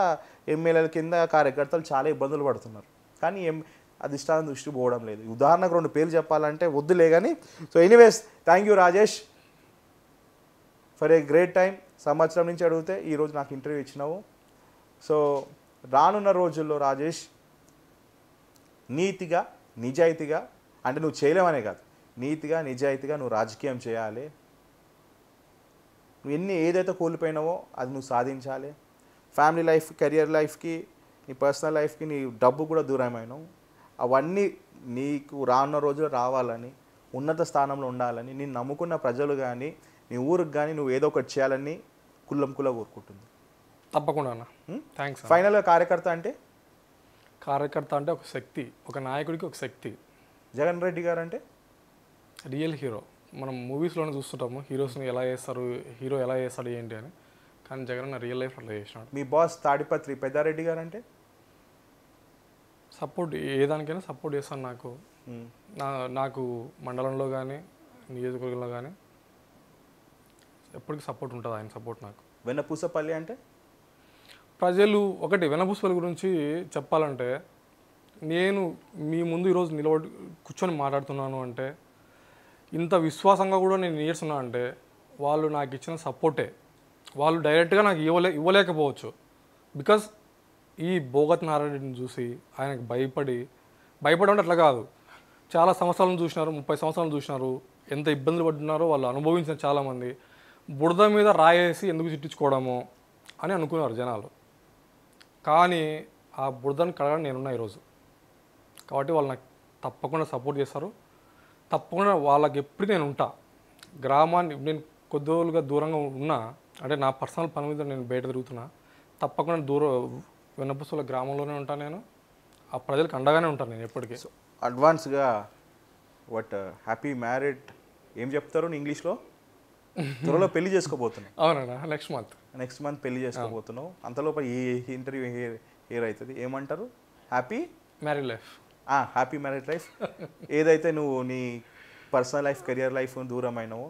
ఎమ్మెల్యేల కింద కార్యకర్తలు చాలా ఇబ్బందులు పడుతున్నారు కానీ ఎం అధిష్టానం దృష్టి పోవడం లేదు ఉదాహరణకు రెండు పేర్లు చెప్పాలంటే వద్దులే కానీ so anyways thank you Rajesh for a great time సంవత్సరం నుంచి అడిగితే ఈరోజు నాకు ఇంటర్వ్యూ ఇచ్చినావు సో రానున్న రోజుల్లో రాజేష్ నీతిగా నిజాయితీగా అంటే నువ్వు చేయలేవనే కాదు నీతిగా నిజాయితీగా నువ్వు రాజకీయం చేయాలి నువ్వు ఎన్ని ఏదైతే కోల్పోయినావో అది నువ్వు సాధించాలి ఫ్యామిలీ లైఫ్ కెరియర్ లైఫ్కి నీ పర్సనల్ లైఫ్కి నీ డబ్బు కూడా దూరమైనవు అవన్నీ నీకు రానున్న రోజులు రావాలని ఉన్నత స్థానంలో ఉండాలని నేను నమ్ముకున్న ప్రజలు కానీ నీ ఊరికి కానీ నువ్వు ఏదో ఒకటి చేయాలని కుల్లం కుల కోరుకుంటుంది తప్పకుండా అన్న థ్యాంక్స్ ఫైనల్గా కార్యకర్త అంటే కార్యకర్త అంటే ఒక శక్తి ఒక నాయకుడికి ఒక శక్తి జగన్ రెడ్డి గారు అంటే రియల్ హీరో మనం మూవీస్లోనే చూస్తుంటాము హీరోస్ని ఎలా చేస్తారు హీరో ఎలా చేస్తాడు ఏంటి అని కానీ జగన్ రియల్ లైఫ్ అట్లా చేసినాడు మీ బాస్ తాడిపత్రి పెద్దారెడ్డి గారు అంటే సపోర్ట్ ఏ దానికైనా సపోర్ట్ చేస్తాను నాకు నా నాకు మండలంలో కానీ నియోజకవర్గంలో కానీ ఎప్పటికీ సపోర్ట్ ఉంటుంది ఆయన సపోర్ట్ నాకు వెన్నపూసపల్లి అంటే ప్రజలు ఒకటి వినభూసుల గురించి చెప్పాలంటే నేను మీ ముందు ఈరోజు నిలబడి కూర్చొని మాట్లాడుతున్నాను అంటే ఇంత విశ్వాసంగా కూడా నేను నేర్చున్నా అంటే వాళ్ళు నాకు ఇచ్చిన సపోర్టే వాళ్ళు డైరెక్ట్గా నాకు ఇవ్వలే ఇవ్వలేకపోవచ్చు బికాస్ ఈ భోగత్ నారాయణని చూసి ఆయనకు భయపడి భయపడడం అట్లా కాదు చాలా సంవత్సరాలను చూసినారు ముప్పై సంవత్సరాలు చూసినారు ఎంత ఇబ్బందులు పడుతున్నారో వాళ్ళు అనుభవించిన చాలామంది బుడద మీద రాయేసి ఎందుకు చిట్టించుకోవడము అని అనుకున్నారు జనాలు కానీ ఆ బురదను కడగడం నేనున్నా ఈరోజు కాబట్టి వాళ్ళు నాకు తప్పకుండా సపోర్ట్ చేస్తారు తప్పకుండా వాళ్ళకి ఎప్పుడు నేను ఉంటా గ్రామాన్ని నేను కొద్ది రోజులుగా దూరంగా ఉన్నా అంటే నా పర్సనల్ పని మీద నేను బయట తిరుగుతున్నా తప్పకుండా దూర విన్నపస్తుల గ్రామంలోనే ఉంటాను నేను ఆ ప్రజలకు అండగానే ఉంటాను నేను ఎప్పటికీ అడ్వాన్స్గా వాట్ హ్యాపీ మ్యారేడ్ ఏం చెప్తారు ఇంగ్లీష్లో త్వరలో పెళ్లి చేసుకోబోతున్నావు అవునా నెక్స్ట్ మంత్ నెక్స్ట్ మంత్ పెళ్లి చేసుకోబోతున్నావు అంతలోపు ఏ ఇంటర్వ్యూ హేర్ అవుతుంది ఏమంటారు happy married life happy married life ఏదైతే నువ్వు నీ పర్సనల్ లైఫ్ కెరియర్ లైఫ్ దూరమైనవో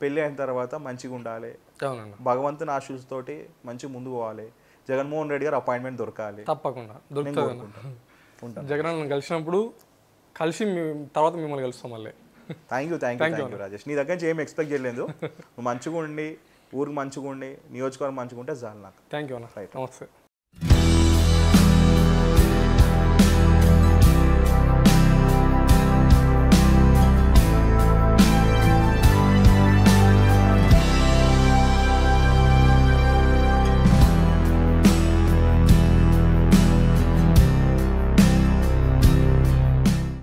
పెళ్ళి అయిన తర్వాత మంచిగా ఉండాలి భగవంతుని ఆశీస్సుతోటి మంచి ముందు పోవాలి జగన్మోహన్ రెడ్డి గారు అపాయింట్మెంట్ దొరకాలి తప్పకుండా దొరుకుతుంది జగన్ కలిసినప్పుడు కలిసి తర్వాత మిమ్మల్ని కలుస్తాం మళ్ళీ thank you thank you thank you Rajesh నీ దగ్గర నుంచి ఏం ఎక్స్పెక్ట్ చేయలేదు నువ్వు మంచిగా ఉండి ఊరికి మంచిగా ఉండి నియోజకవర్గం మంచిగా ఉంటే చాలు నాకు థ్యాంక్ యూ రైట్ నమస్తే